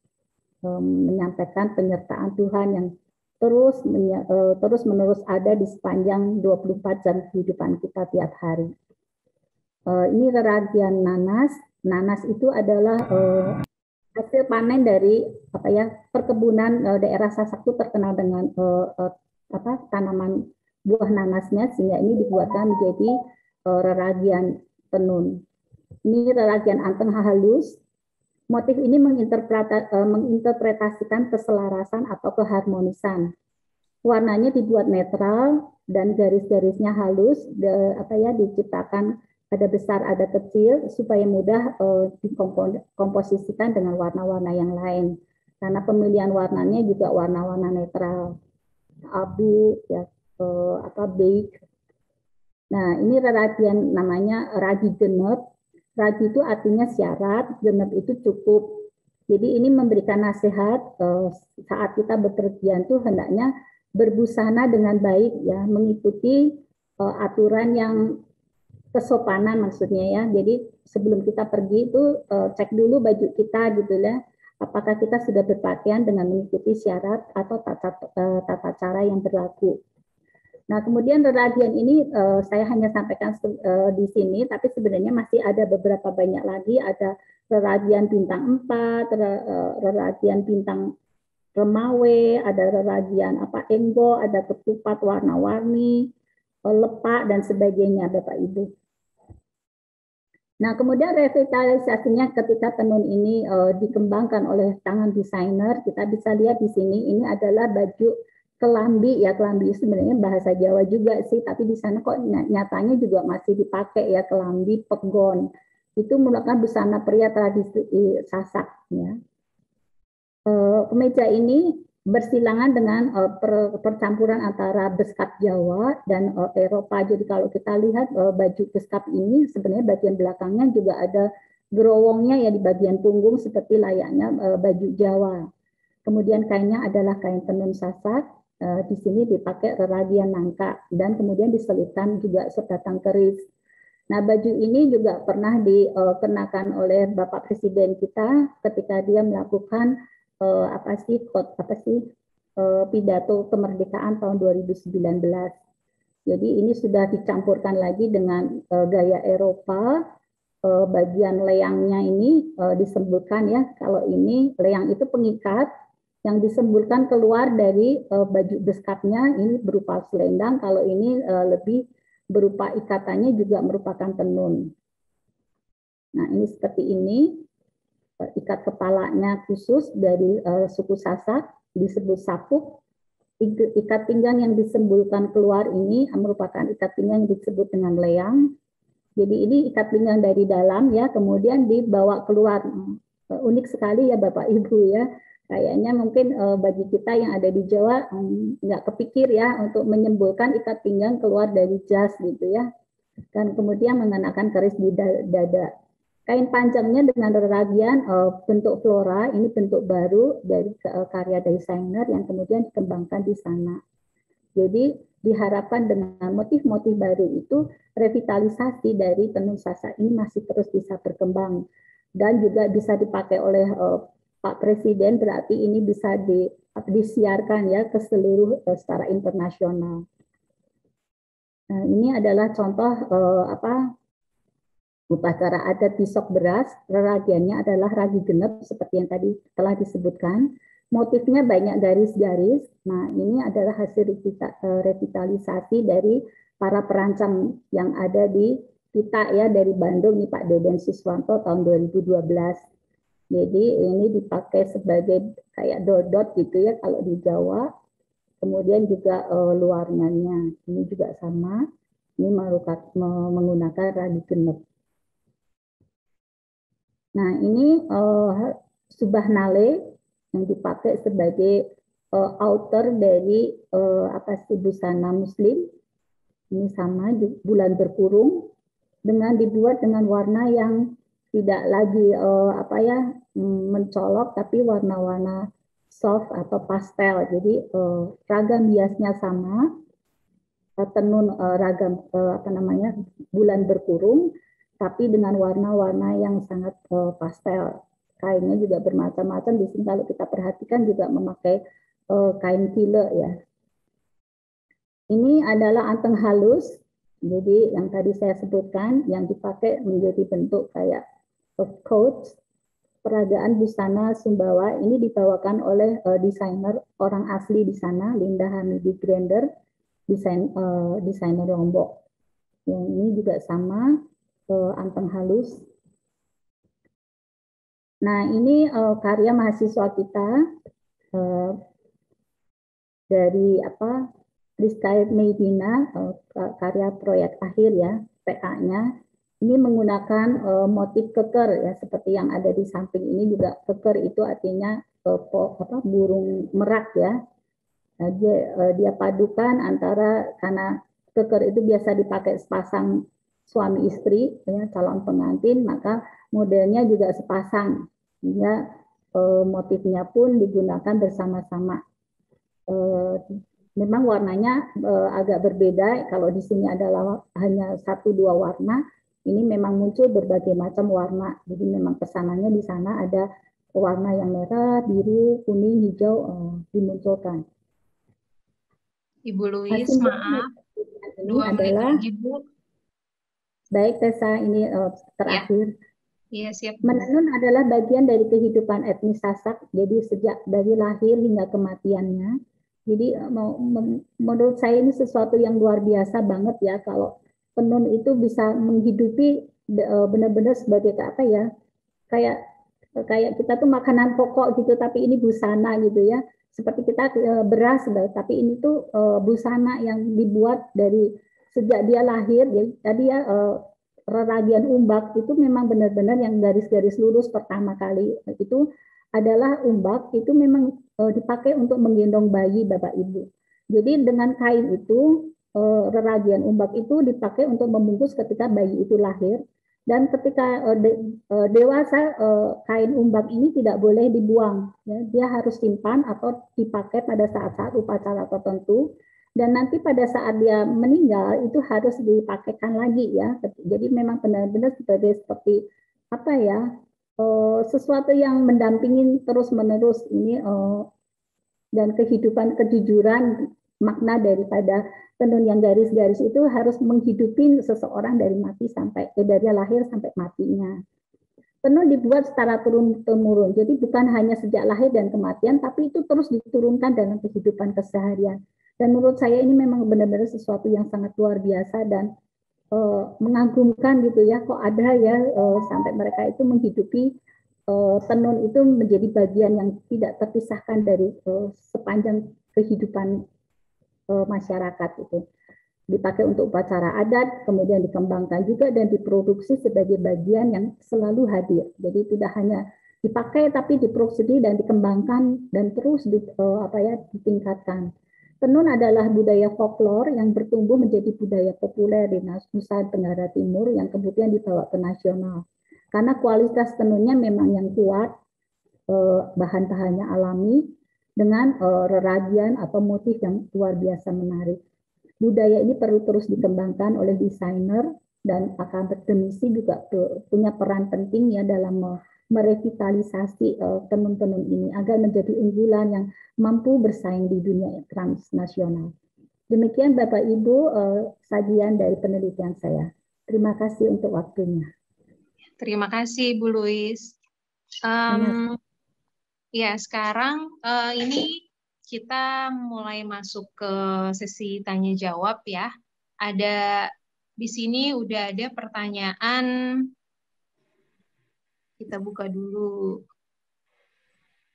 E, menyampaikan penyertaan Tuhan yang terus eh, terus menerus ada di sepanjang 24 jam kehidupan kita tiap hari. Eh, ini reragian nanas. Nanas itu adalah eh, hasil panen dari apa ya perkebunan daerah Sasaku terkenal dengan apa tanaman buah nanasnya sehingga ini dibuatkan menjadi reragian tenun. Ini reragian anteng halus Motif ini e, menginterpretasikan keselarasan atau keharmonisan. Warnanya dibuat netral dan garis-garisnya halus, de, apa ya diciptakan ada besar ada kecil supaya mudah e, dikomposisikan dengan warna-warna yang lain. Karena pemilihan warnanya juga warna-warna netral, abu, ya, eh, apa beige. Nah ini radian namanya ragi Raji itu artinya syarat, genep itu cukup. Jadi ini memberikan nasihat eh, saat kita bepergian tuh hendaknya berbusana dengan baik ya, mengikuti eh, aturan yang kesopanan maksudnya ya. Jadi sebelum kita pergi itu eh, cek dulu baju kita gitu ya. Apakah kita sudah berpakaian dengan mengikuti syarat atau tata, tata cara yang berlaku. Nah, kemudian radian ini uh, saya hanya sampaikan uh, di sini, tapi sebenarnya masih ada beberapa banyak lagi. Ada radian bintang 4, eh, radian bintang remawe, ada radian apa enggo, ada ketupat warna-warni, lepak dan sebagainya, Bapak Ibu. Nah, kemudian revitalisasinya ketika tenun ini uh, dikembangkan oleh tangan desainer, kita bisa lihat di sini ini adalah baju kelambi ya kelambi sebenarnya bahasa Jawa juga sih tapi di sana kok nyatanya juga masih dipakai ya kelambi pegon itu merupakan busana pria tradisi Sasak ya kemeja eh, ini bersilangan dengan eh, percampuran antara beskap Jawa dan eh, Eropa jadi kalau kita lihat baju beskap ini sebenarnya bagian belakangnya juga ada gerowongnya ya di bagian punggung seperti layaknya baju Jawa kemudian kainnya adalah kain tenun Sasak Eh, di sini dipakai reragian nangka dan kemudian diselipkan juga sebatang keris. Nah, baju ini juga pernah dikenakan oleh Bapak Presiden kita ketika dia melakukan uh, apa sih kot apa sih uh, pidato kemerdekaan tahun 2019. Jadi ini sudah dicampurkan lagi dengan uh, gaya Eropa. bagian leangnya ini disebutkan ya kalau ini leang itu pengikat yang disemburkan keluar dari uh, baju beskapnya ini berupa selendang kalau ini uh, lebih berupa ikatannya juga merupakan tenun nah ini seperti ini eh, ikat kepalanya khusus dari uh, suku Sasak disebut sapuk ikat pinggang yang disembulkan keluar ini merupakan ikat pinggang yang disebut dengan leang jadi ini ikat pinggang dari dalam ya kemudian dibawa keluar unik sekali ya Bapak Ibu ya kayaknya mungkin uh, bagi kita yang ada di Jawa nggak um, kepikir ya untuk menyembuhkan ikat pinggang keluar dari jas gitu ya dan kemudian mengenakan keris di dada kain panjangnya dengan ragian uh, eh, bentuk flora ini bentuk baru dari uh, karya desainer yang kemudian dikembangkan di sana jadi diharapkan dengan motif-motif baru itu revitalisasi dari tenun sasa ini masih terus bisa berkembang dan juga bisa dipakai oleh Pak Presiden berarti ini bisa di, disiarkan ya ke seluruh uh, secara internasional. Nah, ini adalah contoh uh, apa upacara adat pisok beras, ragiannya adalah ragi genep seperti yang tadi telah disebutkan. Motifnya banyak garis-garis. Nah, ini adalah hasil e, revitalisasi dari para perancang yang ada di kita ya dari Bandung nih Pak Deden Siswanto tahun 2012 jadi ini dipakai sebagai kayak dodot gitu ya kalau di Jawa. Kemudian juga uh, luarnanya ini juga sama. Ini merukat, menggunakan ragi genep. Nah ini e, eh, subhanale yang dipakai sebagai uh, eh, outer dari uh, apa sih busana muslim ini sama bulan berkurung dengan dibuat dengan warna yang tidak lagi uh, apa ya mm, mencolok tapi warna-warna soft atau pastel. Jadi uh, ragam biasnya sama, eh, tenun uh, ragam uh, apa namanya bulan berkurung, tapi dengan warna-warna yang sangat uh, pastel. Kainnya juga bermacam-macam. Di sini kalau kita perhatikan juga memakai uh, kain tile ya. Ini adalah anteng halus, jadi yang tadi saya sebutkan yang dipakai menjadi bentuk kayak of Coats, peragaan busana Sumbawa ini dibawakan oleh uh, desainer orang asli di sana, Linda Hamidi Grander, desain uh, desainer Lombok. Yang ini juga sama, uh, anteng halus. Nah, ini uh, karya mahasiswa kita uh, dari apa? Rizka Medina, karya proyek akhir ya, PA-nya ini menggunakan uh, motif keker ya seperti yang ada di samping ini juga keker itu artinya uh, po, apa, burung merak ya nah, dia, uh, dia padukan antara karena keker itu biasa dipakai sepasang suami istri ya calon pengantin maka modelnya juga sepasang sehingga uh, motifnya pun digunakan bersama-sama uh, memang warnanya uh, agak berbeda. Kalau di sini adalah hanya satu dua warna, ini memang muncul berbagai macam warna. Jadi memang pesanannya di sana ada warna yang merah, biru, kuning, hijau eh, dimunculkan. Ibu Louis, Hasil maaf. Ini Dua adalah lagi, Baik, Tessa, ini eh, terakhir. Ya. Iya, siap. Menenun adalah bagian dari kehidupan etnis Sasak, jadi sejak dari lahir hingga kematiannya. Jadi eh, mau, menurut saya ini sesuatu yang luar biasa banget ya kalau tenun itu bisa menghidupi e, benar-benar sebagai apa ya kayak e, kayak kita tuh makanan pokok gitu tapi ini busana gitu ya seperti kita e, beras tapi ini tuh busana yang dibuat dari sejak dia lahir jadi tadi ya reragian umbak itu memang benar-benar yang garis-garis lurus pertama kali itu adalah umbak itu memang dipakai untuk menggendong bayi bapak ibu jadi dengan kain itu Eh, reragian umbak itu dipakai untuk membungkus ketika bayi itu lahir dan ketika eh, eh, dewasa kain umbak ini tidak boleh dibuang ya. dia harus simpan atau dipakai pada saat-saat upacara tertentu dan nanti pada saat dia meninggal itu harus dipakaikan lagi ya jadi memang benar-benar sebagai seperti apa ya sesuatu yang mendampingi terus menerus ini dan kehidupan kejujuran makna daripada tenun yang garis-garis itu harus menghidupin seseorang dari mati sampai eh, dari lahir sampai matinya. Tenun dibuat secara turun temurun, jadi bukan hanya sejak lahir dan kematian, tapi itu terus diturunkan dalam kehidupan keseharian. Dan menurut saya ini memang benar-benar sesuatu yang sangat luar biasa dan e, mengagumkan gitu ya, kok ada ya e, sampai mereka itu menghidupi e, tenun itu menjadi bagian yang tidak terpisahkan dari sepanjang kehidupan masyarakat itu dipakai untuk upacara adat, kemudian dikembangkan juga dan diproduksi sebagai bagian yang selalu hadir. Jadi tidak hanya dipakai tapi diproduksi dan dikembangkan dan terus di, eh, apa ya ditingkatkan. Tenun adalah budaya folklor yang bertumbuh menjadi budaya populer di Nusa Tenggara Timur yang kemudian dibawa ke nasional. Karena kualitas tenunnya memang yang kuat, eh, bahan bahannya alami, dengan uh, atau motif yang luar biasa menarik. Budaya ini perlu terus dikembangkan oleh desainer dan akademisi juga punya peran penting ya dalam merevitalisasi eh, tenun-tenun ini agar menjadi unggulan yang mampu bersaing di dunia transnasional. Demikian Bapak Ibu eh, sajian dari penelitian saya. Terima kasih untuk waktunya. Terima kasih Bu Louis. Um, Ya, sekarang uh, ini kita mulai masuk ke sesi tanya jawab ya. Ada di sini udah ada pertanyaan. Kita buka dulu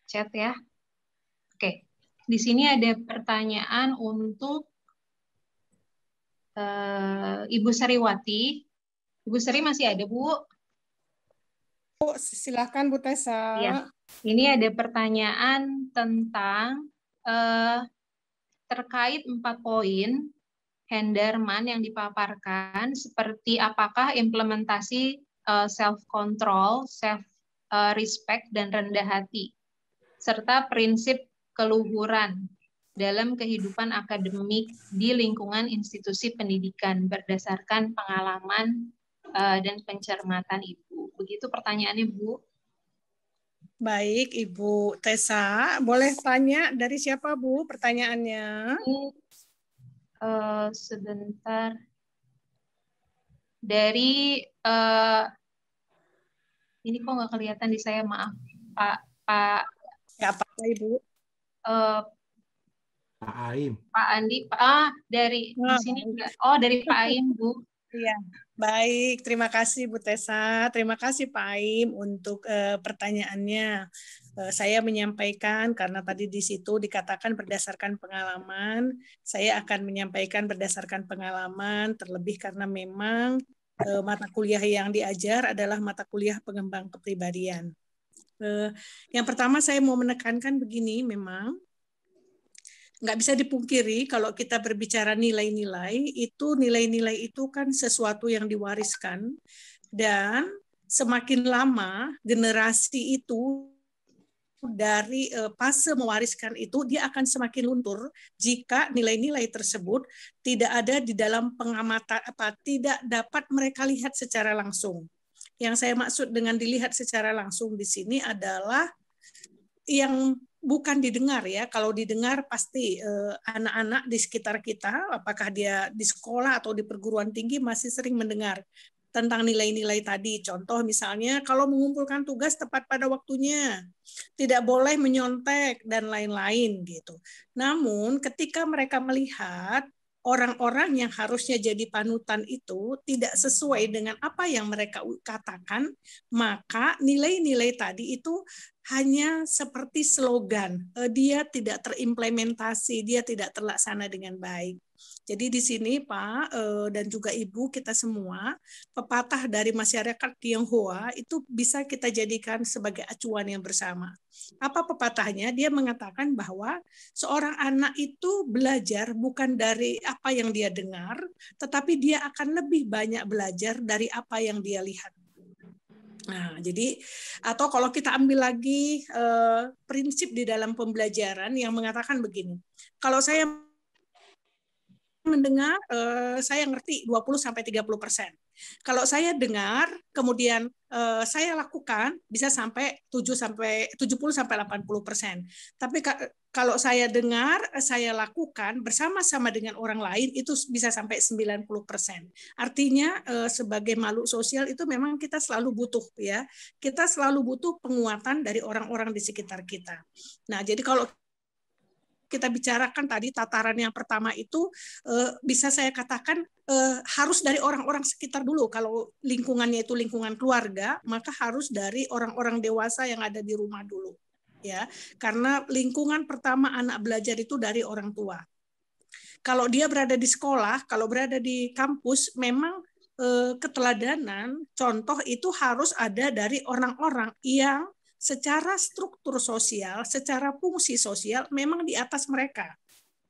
chat ya. Oke, di sini ada pertanyaan untuk uh, Ibu Sariwati. Ibu Sari masih ada, Bu? Bu, silakan Bu Tessa. Ya. Ini ada pertanyaan tentang eh, terkait empat poin Henderman yang dipaparkan, seperti apakah implementasi eh, self control, eh, self respect dan rendah hati, serta prinsip keluhuran dalam kehidupan akademik di lingkungan institusi pendidikan berdasarkan pengalaman eh, dan pencermatan Ibu. Begitu pertanyaannya, Bu. Baik, Ibu Tessa, boleh tanya dari siapa Bu pertanyaannya? Uh, sebentar. Dari uh, ini kok nggak kelihatan di saya, maaf Pak Pak. Ya apa Ibu? Uh, Pak Aim. Pak Andi, Pak, ah dari nah, di ah, sini enggak. Oh, dari Pak Aim, Bu. Iya, baik. Terima kasih Bu Tessa. Terima kasih Pak Aim untuk uh, pertanyaannya. Uh, saya menyampaikan karena tadi di situ dikatakan berdasarkan pengalaman. Saya akan menyampaikan berdasarkan pengalaman, terlebih karena memang uh, mata kuliah yang diajar adalah mata kuliah pengembang kepribadian. Uh, yang pertama saya mau menekankan begini memang nggak bisa dipungkiri kalau kita berbicara nilai-nilai itu nilai-nilai itu kan sesuatu yang diwariskan dan semakin lama generasi itu dari eh, fase mewariskan itu dia akan semakin luntur jika nilai-nilai tersebut tidak ada di dalam pengamatan apa tidak dapat mereka lihat secara langsung. Yang saya maksud dengan dilihat secara langsung di sini adalah yang bukan didengar ya. Kalau didengar pasti eh, anak-anak di sekitar kita, apakah dia di sekolah atau di perguruan tinggi masih sering mendengar tentang nilai-nilai tadi. Contoh misalnya kalau mengumpulkan tugas tepat pada waktunya, tidak boleh menyontek dan lain-lain gitu. Namun ketika mereka melihat orang-orang yang harusnya jadi panutan itu tidak sesuai dengan apa yang mereka katakan, maka nilai-nilai tadi itu hanya seperti slogan. Eh, dia tidak terimplementasi, dia tidak terlaksana dengan baik. Jadi di sini Pak eh, dan juga Ibu kita semua pepatah dari masyarakat Tionghoa itu bisa kita jadikan sebagai acuan yang bersama. Apa pepatahnya? Dia mengatakan bahwa seorang anak itu belajar bukan dari apa yang dia dengar, tetapi dia akan lebih banyak belajar dari apa yang dia lihat. Nah, jadi atau kalau kita ambil lagi eh, prinsip di dalam pembelajaran yang mengatakan begini, kalau saya mendengar eh, saya ngerti 20 sampai 30 persen. Kalau saya dengar kemudian eh, saya lakukan bisa sampai 7 sampai 70 sampai 80 persen. Tapi ka kalau saya dengar saya lakukan bersama-sama dengan orang lain itu bisa sampai 90 persen. Artinya eh, sebagai makhluk sosial itu memang kita selalu butuh ya. Kita selalu butuh penguatan dari orang-orang di sekitar kita. Nah jadi kalau kita bicarakan tadi tataran yang pertama itu uh, bisa saya katakan uh, harus dari orang-orang sekitar dulu kalau lingkungannya itu lingkungan keluarga maka harus dari orang-orang dewasa yang ada di rumah dulu ya karena lingkungan pertama anak belajar itu dari orang tua kalau dia berada di sekolah kalau berada di kampus memang uh, keteladanan contoh itu harus ada dari orang-orang yang secara struktur sosial, secara fungsi sosial memang di atas mereka.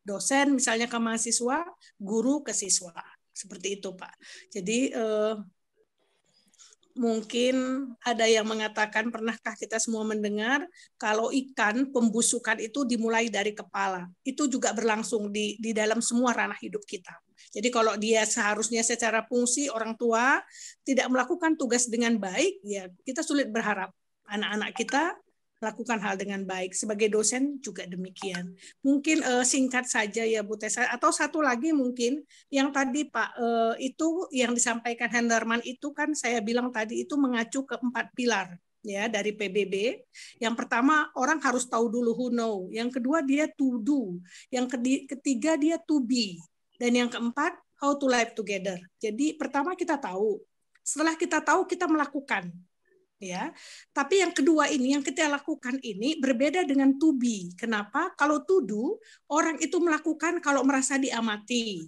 Dosen misalnya ke mahasiswa, guru ke siswa. Seperti itu, Pak. Jadi eh, mungkin ada yang mengatakan pernahkah kita semua mendengar kalau ikan pembusukan itu dimulai dari kepala. Itu juga berlangsung di di dalam semua ranah hidup kita. Jadi kalau dia seharusnya secara fungsi orang tua tidak melakukan tugas dengan baik, ya kita sulit berharap anak-anak kita lakukan hal dengan baik. Sebagai dosen juga demikian. Mungkin uh, singkat saja ya Bu Tessa. Atau satu lagi mungkin yang tadi Pak uh, itu yang disampaikan Henderman itu kan saya bilang tadi itu mengacu ke empat pilar ya dari PBB. Yang pertama orang harus tahu dulu who know. Yang kedua dia to do. Yang ketiga dia to be. Dan yang keempat how to live together. Jadi pertama kita tahu. Setelah kita tahu kita melakukan ya. Tapi yang kedua ini yang kita lakukan ini berbeda dengan tubi. Kenapa? Kalau tuduh orang itu melakukan kalau merasa diamati.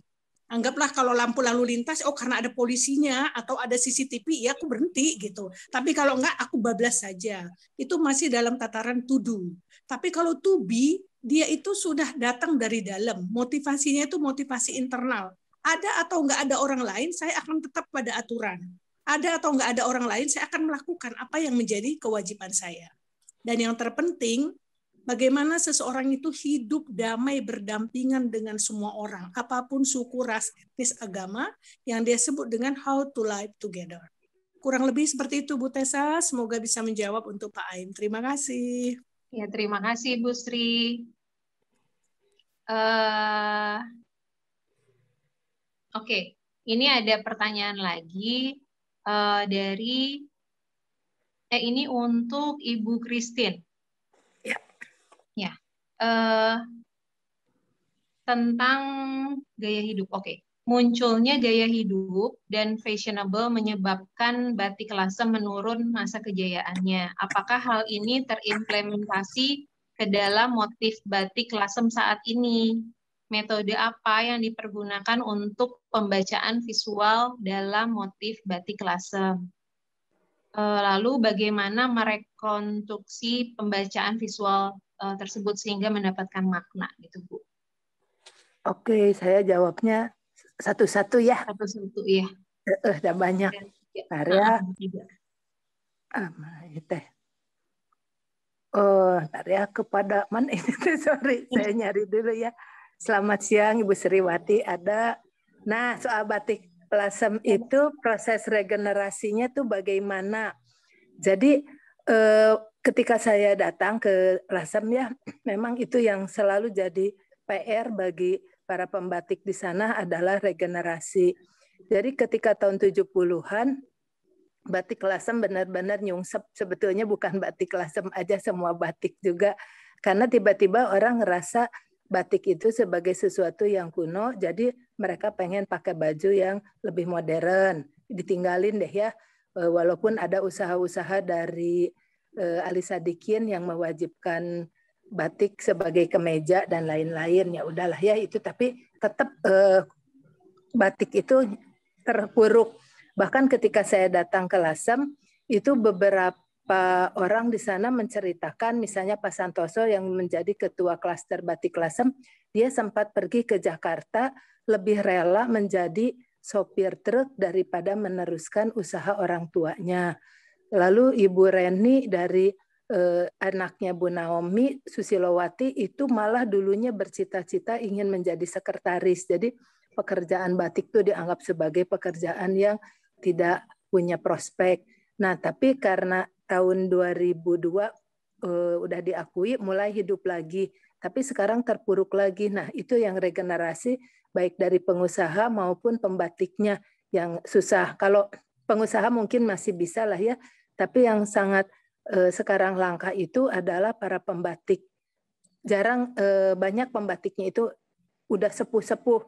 Anggaplah kalau lampu lalu lintas, oh karena ada polisinya atau ada CCTV, ya aku berhenti gitu. Tapi kalau enggak, aku bablas saja. Itu masih dalam tataran tuduh. Tapi kalau tubi, dia itu sudah datang dari dalam. Motivasinya itu motivasi internal. Ada atau enggak ada orang lain, saya akan tetap pada aturan ada atau nggak ada orang lain, saya akan melakukan apa yang menjadi kewajiban saya. Dan yang terpenting, bagaimana seseorang itu hidup damai berdampingan dengan semua orang, apapun suku, ras, etnis, agama, yang dia sebut dengan how to live together. Kurang lebih seperti itu Bu Tessa, semoga bisa menjawab untuk Pak Ain. Terima kasih. Ya, terima kasih Bu Sri. Uh, Oke, okay. ini ada pertanyaan lagi uh, dari eh ini untuk Ibu Christine. Ya. Ya. Uh, tentang gaya hidup. Oke. Okay. Munculnya gaya hidup dan fashionable menyebabkan batik lase menurun masa kejayaannya. Apakah hal ini terimplementasi ke dalam motif batik lasem saat ini? metode apa yang dipergunakan untuk pembacaan visual dalam motif batik lasem. E, lalu bagaimana merekonstruksi pembacaan visual e, tersebut sehingga mendapatkan makna gitu Bu. Oke, saya jawabnya satu-satu ya. Satu-satu ya. Eh, dah banyak. Karya. Ah, ah teh. Oh, Arya kepada mana ini sorry, saya nyari dulu ya. Selamat siang Ibu Sriwati. Ada nah soal batik plasem itu proses regenerasinya tuh bagaimana? Jadi eh, ketika saya datang ke Lasem ya, memang itu yang selalu jadi PR bagi para pembatik di sana adalah regenerasi. Jadi ketika tahun 70-an batik lasem benar-benar nyungsep sebetulnya bukan batik lasem aja semua batik juga karena tiba-tiba orang ngerasa batik itu sebagai sesuatu yang kuno, jadi mereka pengen pakai baju yang lebih modern. Ditinggalin deh ya, eh, walaupun ada usaha-usaha dari eh, Alisa Dikin yang mewajibkan batik sebagai kemeja dan lain-lain ya udahlah ya itu tapi tetap eh, batik itu terpuruk bahkan ketika saya datang ke Lasem itu beberapa Pak orang di sana menceritakan misalnya Pak Santoso yang menjadi ketua klaster Batik Lasem, dia sempat pergi ke Jakarta lebih rela menjadi sopir truk daripada meneruskan usaha orang tuanya. Lalu Ibu Reni dari eh, anaknya Bu Naomi Susilowati itu malah dulunya bercita-cita ingin menjadi sekretaris. Jadi pekerjaan batik itu dianggap sebagai pekerjaan yang tidak punya prospek. Nah, tapi karena tahun 2002 uh, eh, udah diakui mulai hidup lagi tapi sekarang terpuruk lagi. Nah, itu yang regenerasi baik dari pengusaha maupun pembatiknya yang susah. Kalau pengusaha mungkin masih bisa lah ya, tapi yang sangat uh, sekarang langka itu adalah para pembatik. Jarang uh, banyak pembatiknya itu udah sepuh-sepuh.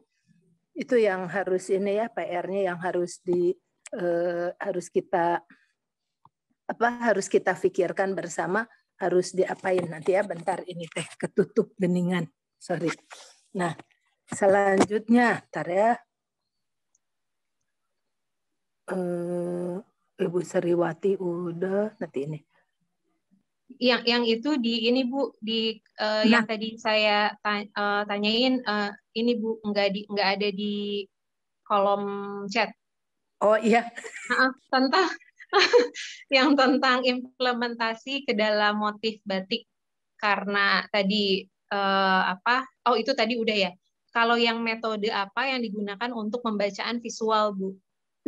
Itu yang harus ini ya PR-nya yang harus di uh, harus kita apa harus kita pikirkan bersama harus diapain nanti ya bentar ini teh ketutup beningan sorry nah selanjutnya tar ya eh, ibu Seriwati udah nanti ini yang yang itu di ini bu di uh, nah. yang tadi saya tanya, uh, eh, tanyain uh, ini bu nggak di nggak ada di kolom chat oh iya uh, tentang yang tentang implementasi ke dalam motif batik karena tadi eh, apa? Oh itu tadi udah ya. Kalau yang metode apa yang digunakan untuk pembacaan visual, Bu?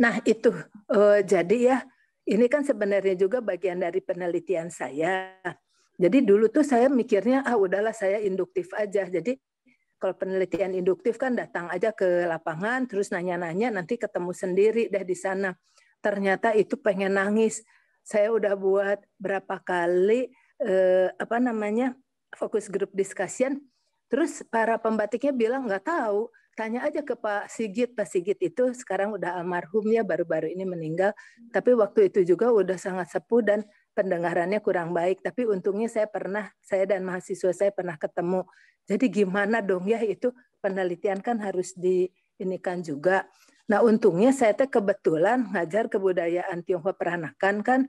Nah itu eh, jadi ya ini kan sebenarnya juga bagian dari penelitian saya. Jadi dulu tuh saya mikirnya ah udahlah saya induktif aja. Jadi kalau penelitian induktif kan datang aja ke lapangan terus nanya-nanya nanti ketemu sendiri deh di sana ternyata itu pengen nangis. Saya udah buat berapa kali eh, apa namanya fokus grup discussion. Terus para pembatiknya bilang nggak tahu, tanya aja ke Pak Sigit. Pak Sigit itu sekarang udah almarhum ya, baru-baru ini meninggal. Tapi waktu itu juga udah sangat sepuh dan pendengarannya kurang baik. Tapi untungnya saya pernah, saya dan mahasiswa saya pernah ketemu. Jadi gimana dong ya itu penelitian kan harus diinikan juga. Nah untungnya saya teh kebetulan ngajar kebudayaan Tionghoa Peranakan kan,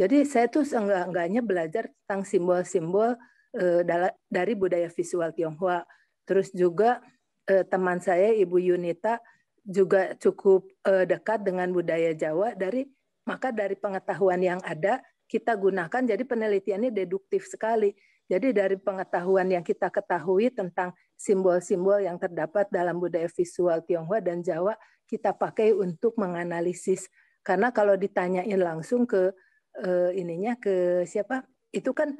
jadi saya tuh enggak-enggaknya belajar tentang simbol-simbol e, dari budaya visual Tionghoa. Terus juga e, teman saya Ibu Yunita juga cukup e, dekat dengan budaya Jawa dari maka dari pengetahuan yang ada kita gunakan jadi penelitiannya deduktif sekali. Jadi dari pengetahuan yang kita ketahui tentang simbol-simbol yang terdapat dalam budaya visual Tionghoa dan Jawa, kita pakai untuk menganalisis karena kalau ditanyain langsung ke uh, ininya ke siapa itu kan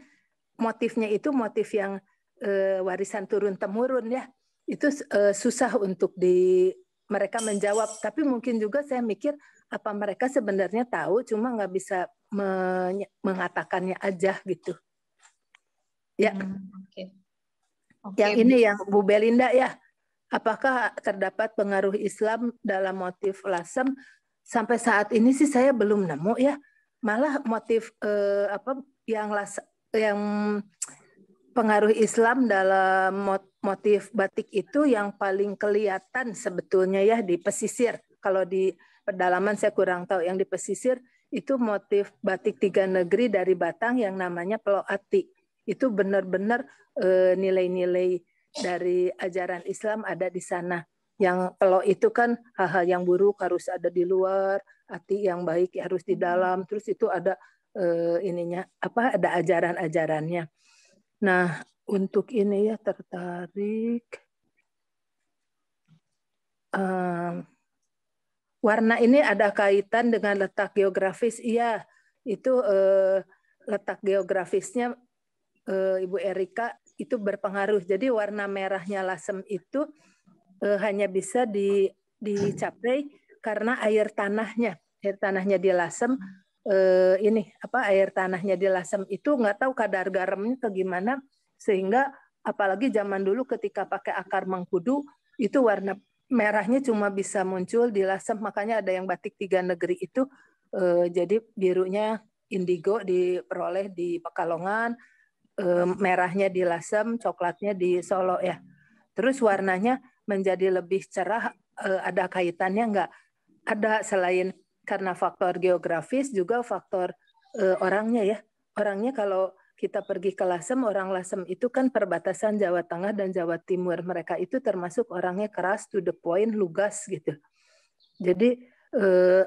motifnya itu motif yang uh, warisan turun temurun ya itu uh, susah untuk di mereka menjawab tapi mungkin juga saya mikir apa mereka sebenarnya tahu cuma nggak bisa me mengatakannya aja gitu ya hmm, okay. Okay. yang ini yang Bu Belinda ya apakah terdapat pengaruh Islam dalam motif lasem? Sampai saat ini sih saya belum nemu ya. Malah motif eh, apa yang las yang pengaruh Islam dalam motif batik itu yang paling kelihatan sebetulnya ya di pesisir. Kalau di pedalaman saya kurang tahu yang di pesisir itu motif batik tiga negeri dari Batang yang namanya peloati. Itu benar-benar eh, nilai-nilai -benar, eh, dari ajaran Islam ada di sana. Yang kalau itu kan hal-hal yang buruk harus ada di luar, hati yang baik ya harus di hmm. dalam. Terus itu ada eh, ininya apa? Ada ajaran-ajarannya. Nah untuk ini ya tertarik um, warna ini ada kaitan dengan letak geografis. Iya itu eh, letak geografisnya eh, Ibu Erika itu berpengaruh. Jadi warna merahnya lasem itu eh, hanya bisa di, dicapai karena air tanahnya, air tanahnya di lasem eh, ini apa air tanahnya di lasem itu nggak tahu kadar garamnya ke gimana sehingga apalagi zaman dulu ketika pakai akar mengkudu itu warna merahnya cuma bisa muncul di lasem makanya ada yang batik tiga negeri itu eh, jadi birunya indigo diperoleh di Pekalongan merahnya di Lasem, coklatnya di Solo ya. Terus warnanya menjadi lebih cerah eh, ada kaitannya enggak? Ada selain karena faktor geografis juga faktor eh, orangnya ya. Orangnya kalau kita pergi ke Lasem, orang Lasem itu kan perbatasan Jawa Tengah dan Jawa Timur. Mereka itu termasuk orangnya keras, to the point, lugas gitu. Jadi eh,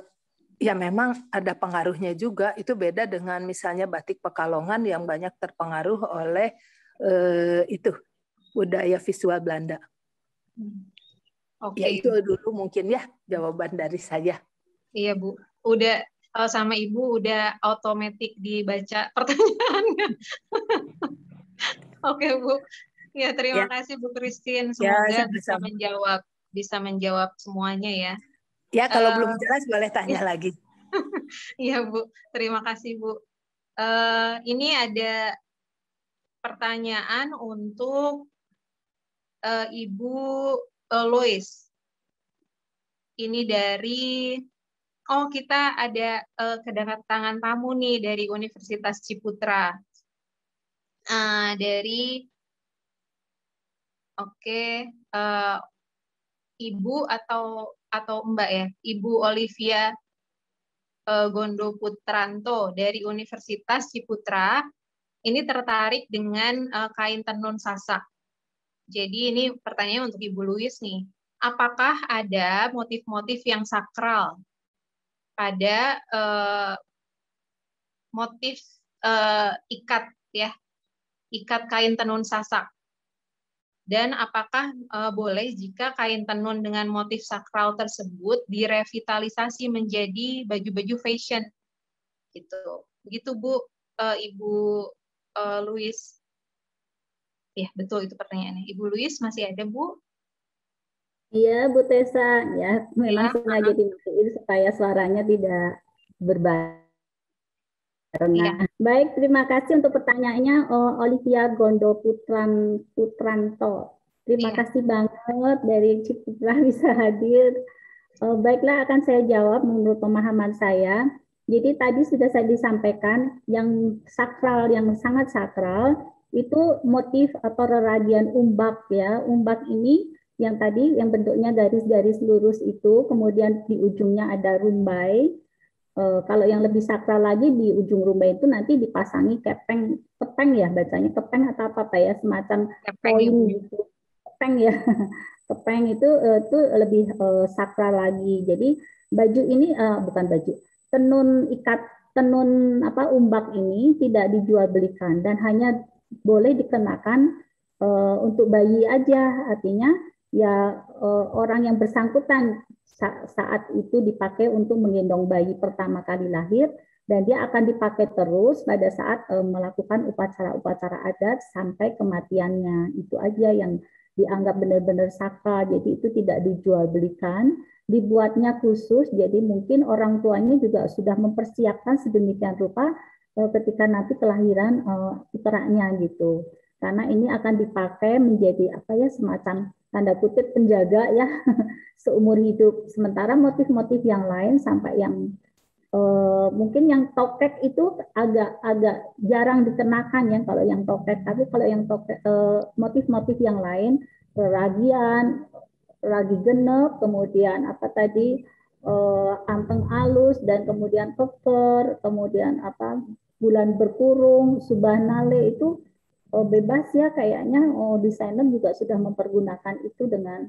ya memang ada pengaruhnya juga. Itu beda dengan misalnya batik Pekalongan yang banyak terpengaruh oleh eh, itu budaya visual Belanda. Hmm. Oke. Okay. Ya itu dulu mungkin ya jawaban dari saya. Iya Bu. Udah eh, sama Ibu udah otomatis dibaca pertanyaannya. Oke okay, Bu. Ya terima ya. kasih Bu Kristin. Ya, Semoga ya, bisa menjawab bisa menjawab semuanya ya. Ya, kalau uh, belum eh, jelas boleh tanya ya. lagi. Iya, Bu. Terima kasih, Bu. Uh, ini ada pertanyaan untuk uh, Ibu uh, Lois. Ini dari oh kita ada uh, kedatangan tamu nih dari Universitas Ciputra. Uh, dari oke okay, uh, Ibu atau atau Mbak ya, Ibu Olivia eh, Gondo Putranto dari Universitas Ciputra. Ini tertarik dengan eh, kain tenun sasak. Jadi ini pertanyaan untuk Ibu Louis nih. Apakah ada motif-motif yang sakral pada eh, motif ikat ya, ikat kain tenun sasak? dan apakah uh, boleh jika kain tenun dengan motif sakral tersebut direvitalisasi menjadi baju-baju fashion gitu begitu bu uh, ibu uh, Louis ya betul itu pertanyaannya ibu Louis masih ada bu iya bu Tessa ya memang ya, sengaja dimasukin supaya suaranya tidak berbahaya Iya. Baik, terima kasih untuk pertanyaannya Olivia Gondo Putran Putranto. Terima iya. kasih banget dari Ciputra bisa hadir. baiklah akan saya jawab menurut pemahaman saya. Jadi tadi sudah saya disampaikan yang sakral yang sangat sakral itu motif atau radian umbak ya. Umbak ini yang tadi yang bentuknya garis-garis lurus itu kemudian di ujungnya ada rumbai E, kalau yang lebih sakral lagi di ujung rumah itu nanti dipasangi kepeng, kepeng ya bacanya kepeng atau apa apa ya semacam kepeng koin ya. gitu, kepeng ya, kepeng itu eh, itu lebih eh, sakral lagi. Jadi baju ini bukan baju, tenun ikat tenun apa umbak ini tidak dijual belikan dan hanya boleh dikenakan untuk bayi aja, artinya ya orang yang bersangkutan saat itu dipakai untuk menggendong bayi pertama kali lahir dan dia akan dipakai terus pada saat e, melakukan upacara-upacara adat sampai kematiannya. Itu aja yang dianggap benar-benar sakral. Jadi itu tidak dijual belikan, dibuatnya khusus. Jadi mungkin orang tuanya juga sudah mempersiapkan sedemikian rupa e, ketika nanti kelahiran e, putranya gitu. Karena ini akan dipakai menjadi apa ya semacam tanda kutip penjaga ya seumur hidup. Sementara motif-motif yang lain sampai yang eh, mungkin yang tokek itu agak-agak jarang dikenakan ya kalau yang tokek. Tapi kalau yang tokek eh, motif-motif eh, yang lain peragian, ragi genep, kemudian apa tadi eh, anteng alus dan kemudian koper, kemudian apa bulan berkurung, subhanale itu uh, bebas ya kayaknya oh, desainer juga sudah mempergunakan itu dengan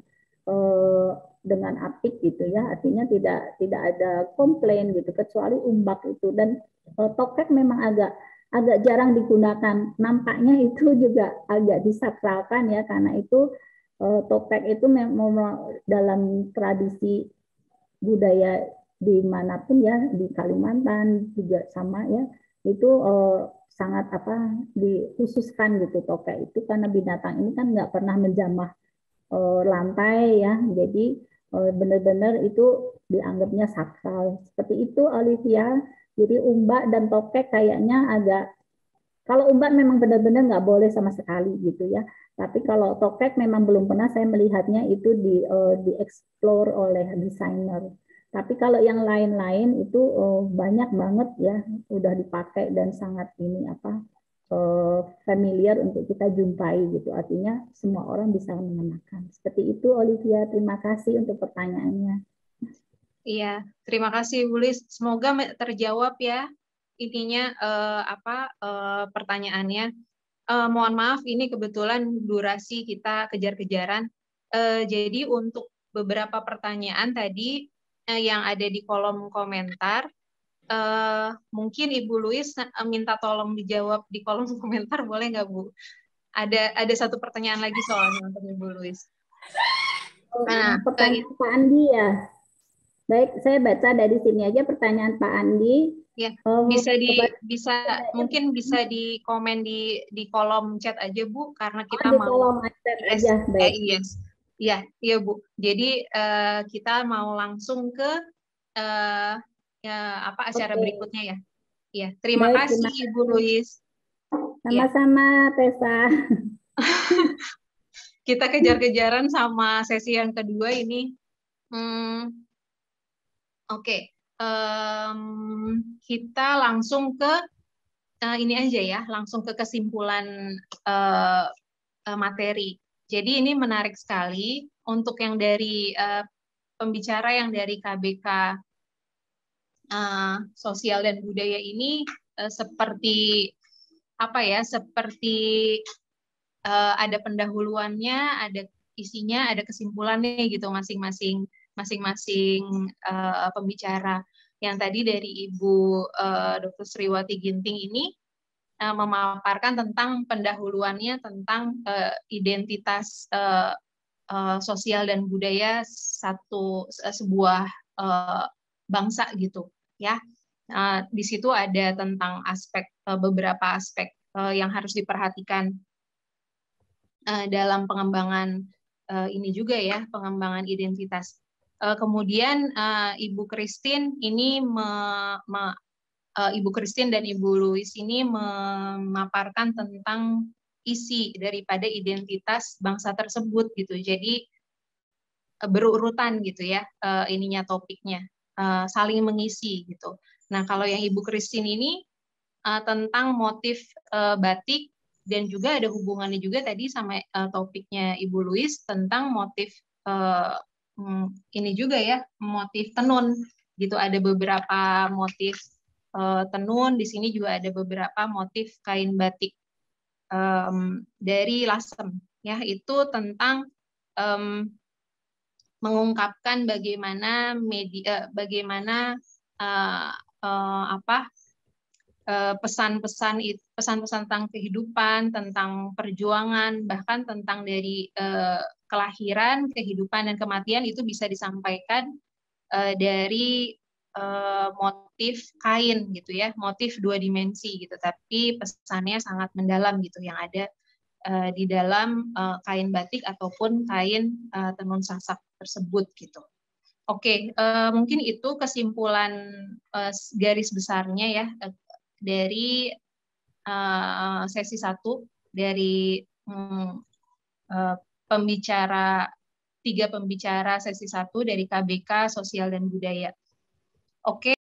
uh, dengan apik gitu ya artinya tidak tidak ada komplain gitu kecuali umbak itu dan uh, tokek memang agak agak jarang digunakan nampaknya itu juga agak disakralkan ya karena itu uh, topeng itu memang dalam tradisi budaya di manapun ya di Kalimantan juga sama ya itu eh, sangat apa dikhususkan gitu tokek itu karena binatang ini kan nggak pernah menjamah eh, lantai ya jadi eh, benar-benar itu dianggapnya sakral seperti itu Olivia jadi umbak dan tokek kayaknya agak kalau umbak memang benar-benar nggak boleh sama sekali gitu ya tapi kalau tokek memang belum pernah saya melihatnya itu di uh, eh, dieksplor oleh desainer tapi kalau yang lain-lain itu oh, banyak banget ya udah dipakai dan sangat ini apa oh, familiar untuk kita jumpai gitu. Artinya semua orang bisa mengenakan. Seperti itu Olivia, terima kasih untuk pertanyaannya. Iya, terima kasih Bulis. Semoga terjawab ya intinya eh, apa eh, pertanyaannya. Eh, mohon maaf ini kebetulan durasi kita kejar-kejaran. Eh, jadi untuk beberapa pertanyaan tadi Eh, yang ada di kolom komentar. Uh, mungkin Ibu Luis eh, minta tolong dijawab di kolom komentar, boleh nggak Bu? Ada ada satu pertanyaan lagi soalnya untuk Ibu Luis. Oh, nah, pertanyaan uh, Pak Andi ya. Baik, saya baca dari sini aja pertanyaan Pak Andi. Ya, oh, bisa di bisa mungkin bisa di komen di di kolom chat aja Bu karena kita oh, di mau kolom chat aja. Baik. Yes. Iya, iya Bu. Jadi uh, kita mau langsung ke uh, ya apa acara Oke. berikutnya ya. Iya, terima Baik, kasih terima. Ibu Luis. Iya. Sama-sama, ya. Tessa. kita kejar-kejaran sama sesi yang kedua ini. Hmm, Oke, okay. um, kita langsung ke uh, ini aja ya, langsung ke kesimpulan uh, materi. Jadi ini menarik sekali untuk yang dari uh, pembicara yang dari KBK uh, eh, sosial dan budaya ini uh, seperti apa ya? Seperti uh, ada pendahuluannya, ada isinya, ada kesimpulannya gitu masing-masing masing-masing uh, pembicara. Yang tadi dari Ibu uh, Dr. Sriwati Ginting ini Eh, memaparkan tentang pendahuluannya tentang uh, identitas uh, uh, sosial dan budaya satu sebuah uh, bangsa gitu ya. Uh, di situ ada tentang aspek uh, beberapa aspek uh, yang harus diperhatikan uh, dalam pengembangan uh, ini juga ya pengembangan identitas. kemudian Ibu Kristin ini me, me, uh, Ibu Christine dan Ibu Louis ini memaparkan tentang isi daripada identitas bangsa tersebut gitu. Jadi eh, berurutan gitu ya uh, ininya topiknya uh, saling mengisi gitu. Nah kalau yang Ibu Christine ini uh, tentang motif uh, batik dan juga ada hubungannya juga tadi sama uh, topiknya Ibu Louis tentang motif uh, ini juga ya motif tenun gitu ada beberapa motif Eh, tenun. Di sini juga ada beberapa motif kain batik um, dari Lasem, ya itu tentang um, mengungkapkan bagaimana media, eh, bagaimana uh, uh, apa pesan-pesan uh, pesan-pesan tentang kehidupan, tentang perjuangan, bahkan tentang dari uh, kelahiran, kehidupan dan kematian itu bisa disampaikan uh, dari Eh, motif kain gitu ya, motif dua dimensi gitu, tapi pesannya sangat mendalam gitu yang ada eh, di dalam eh, kain batik ataupun kain tenun sasak tersebut gitu. Oke, mungkin itu kesimpulan garis besarnya ya dari sesi satu dari hmm, pembicara tiga pembicara sesi satu dari KBK Sosial dan Budaya. ¿ok?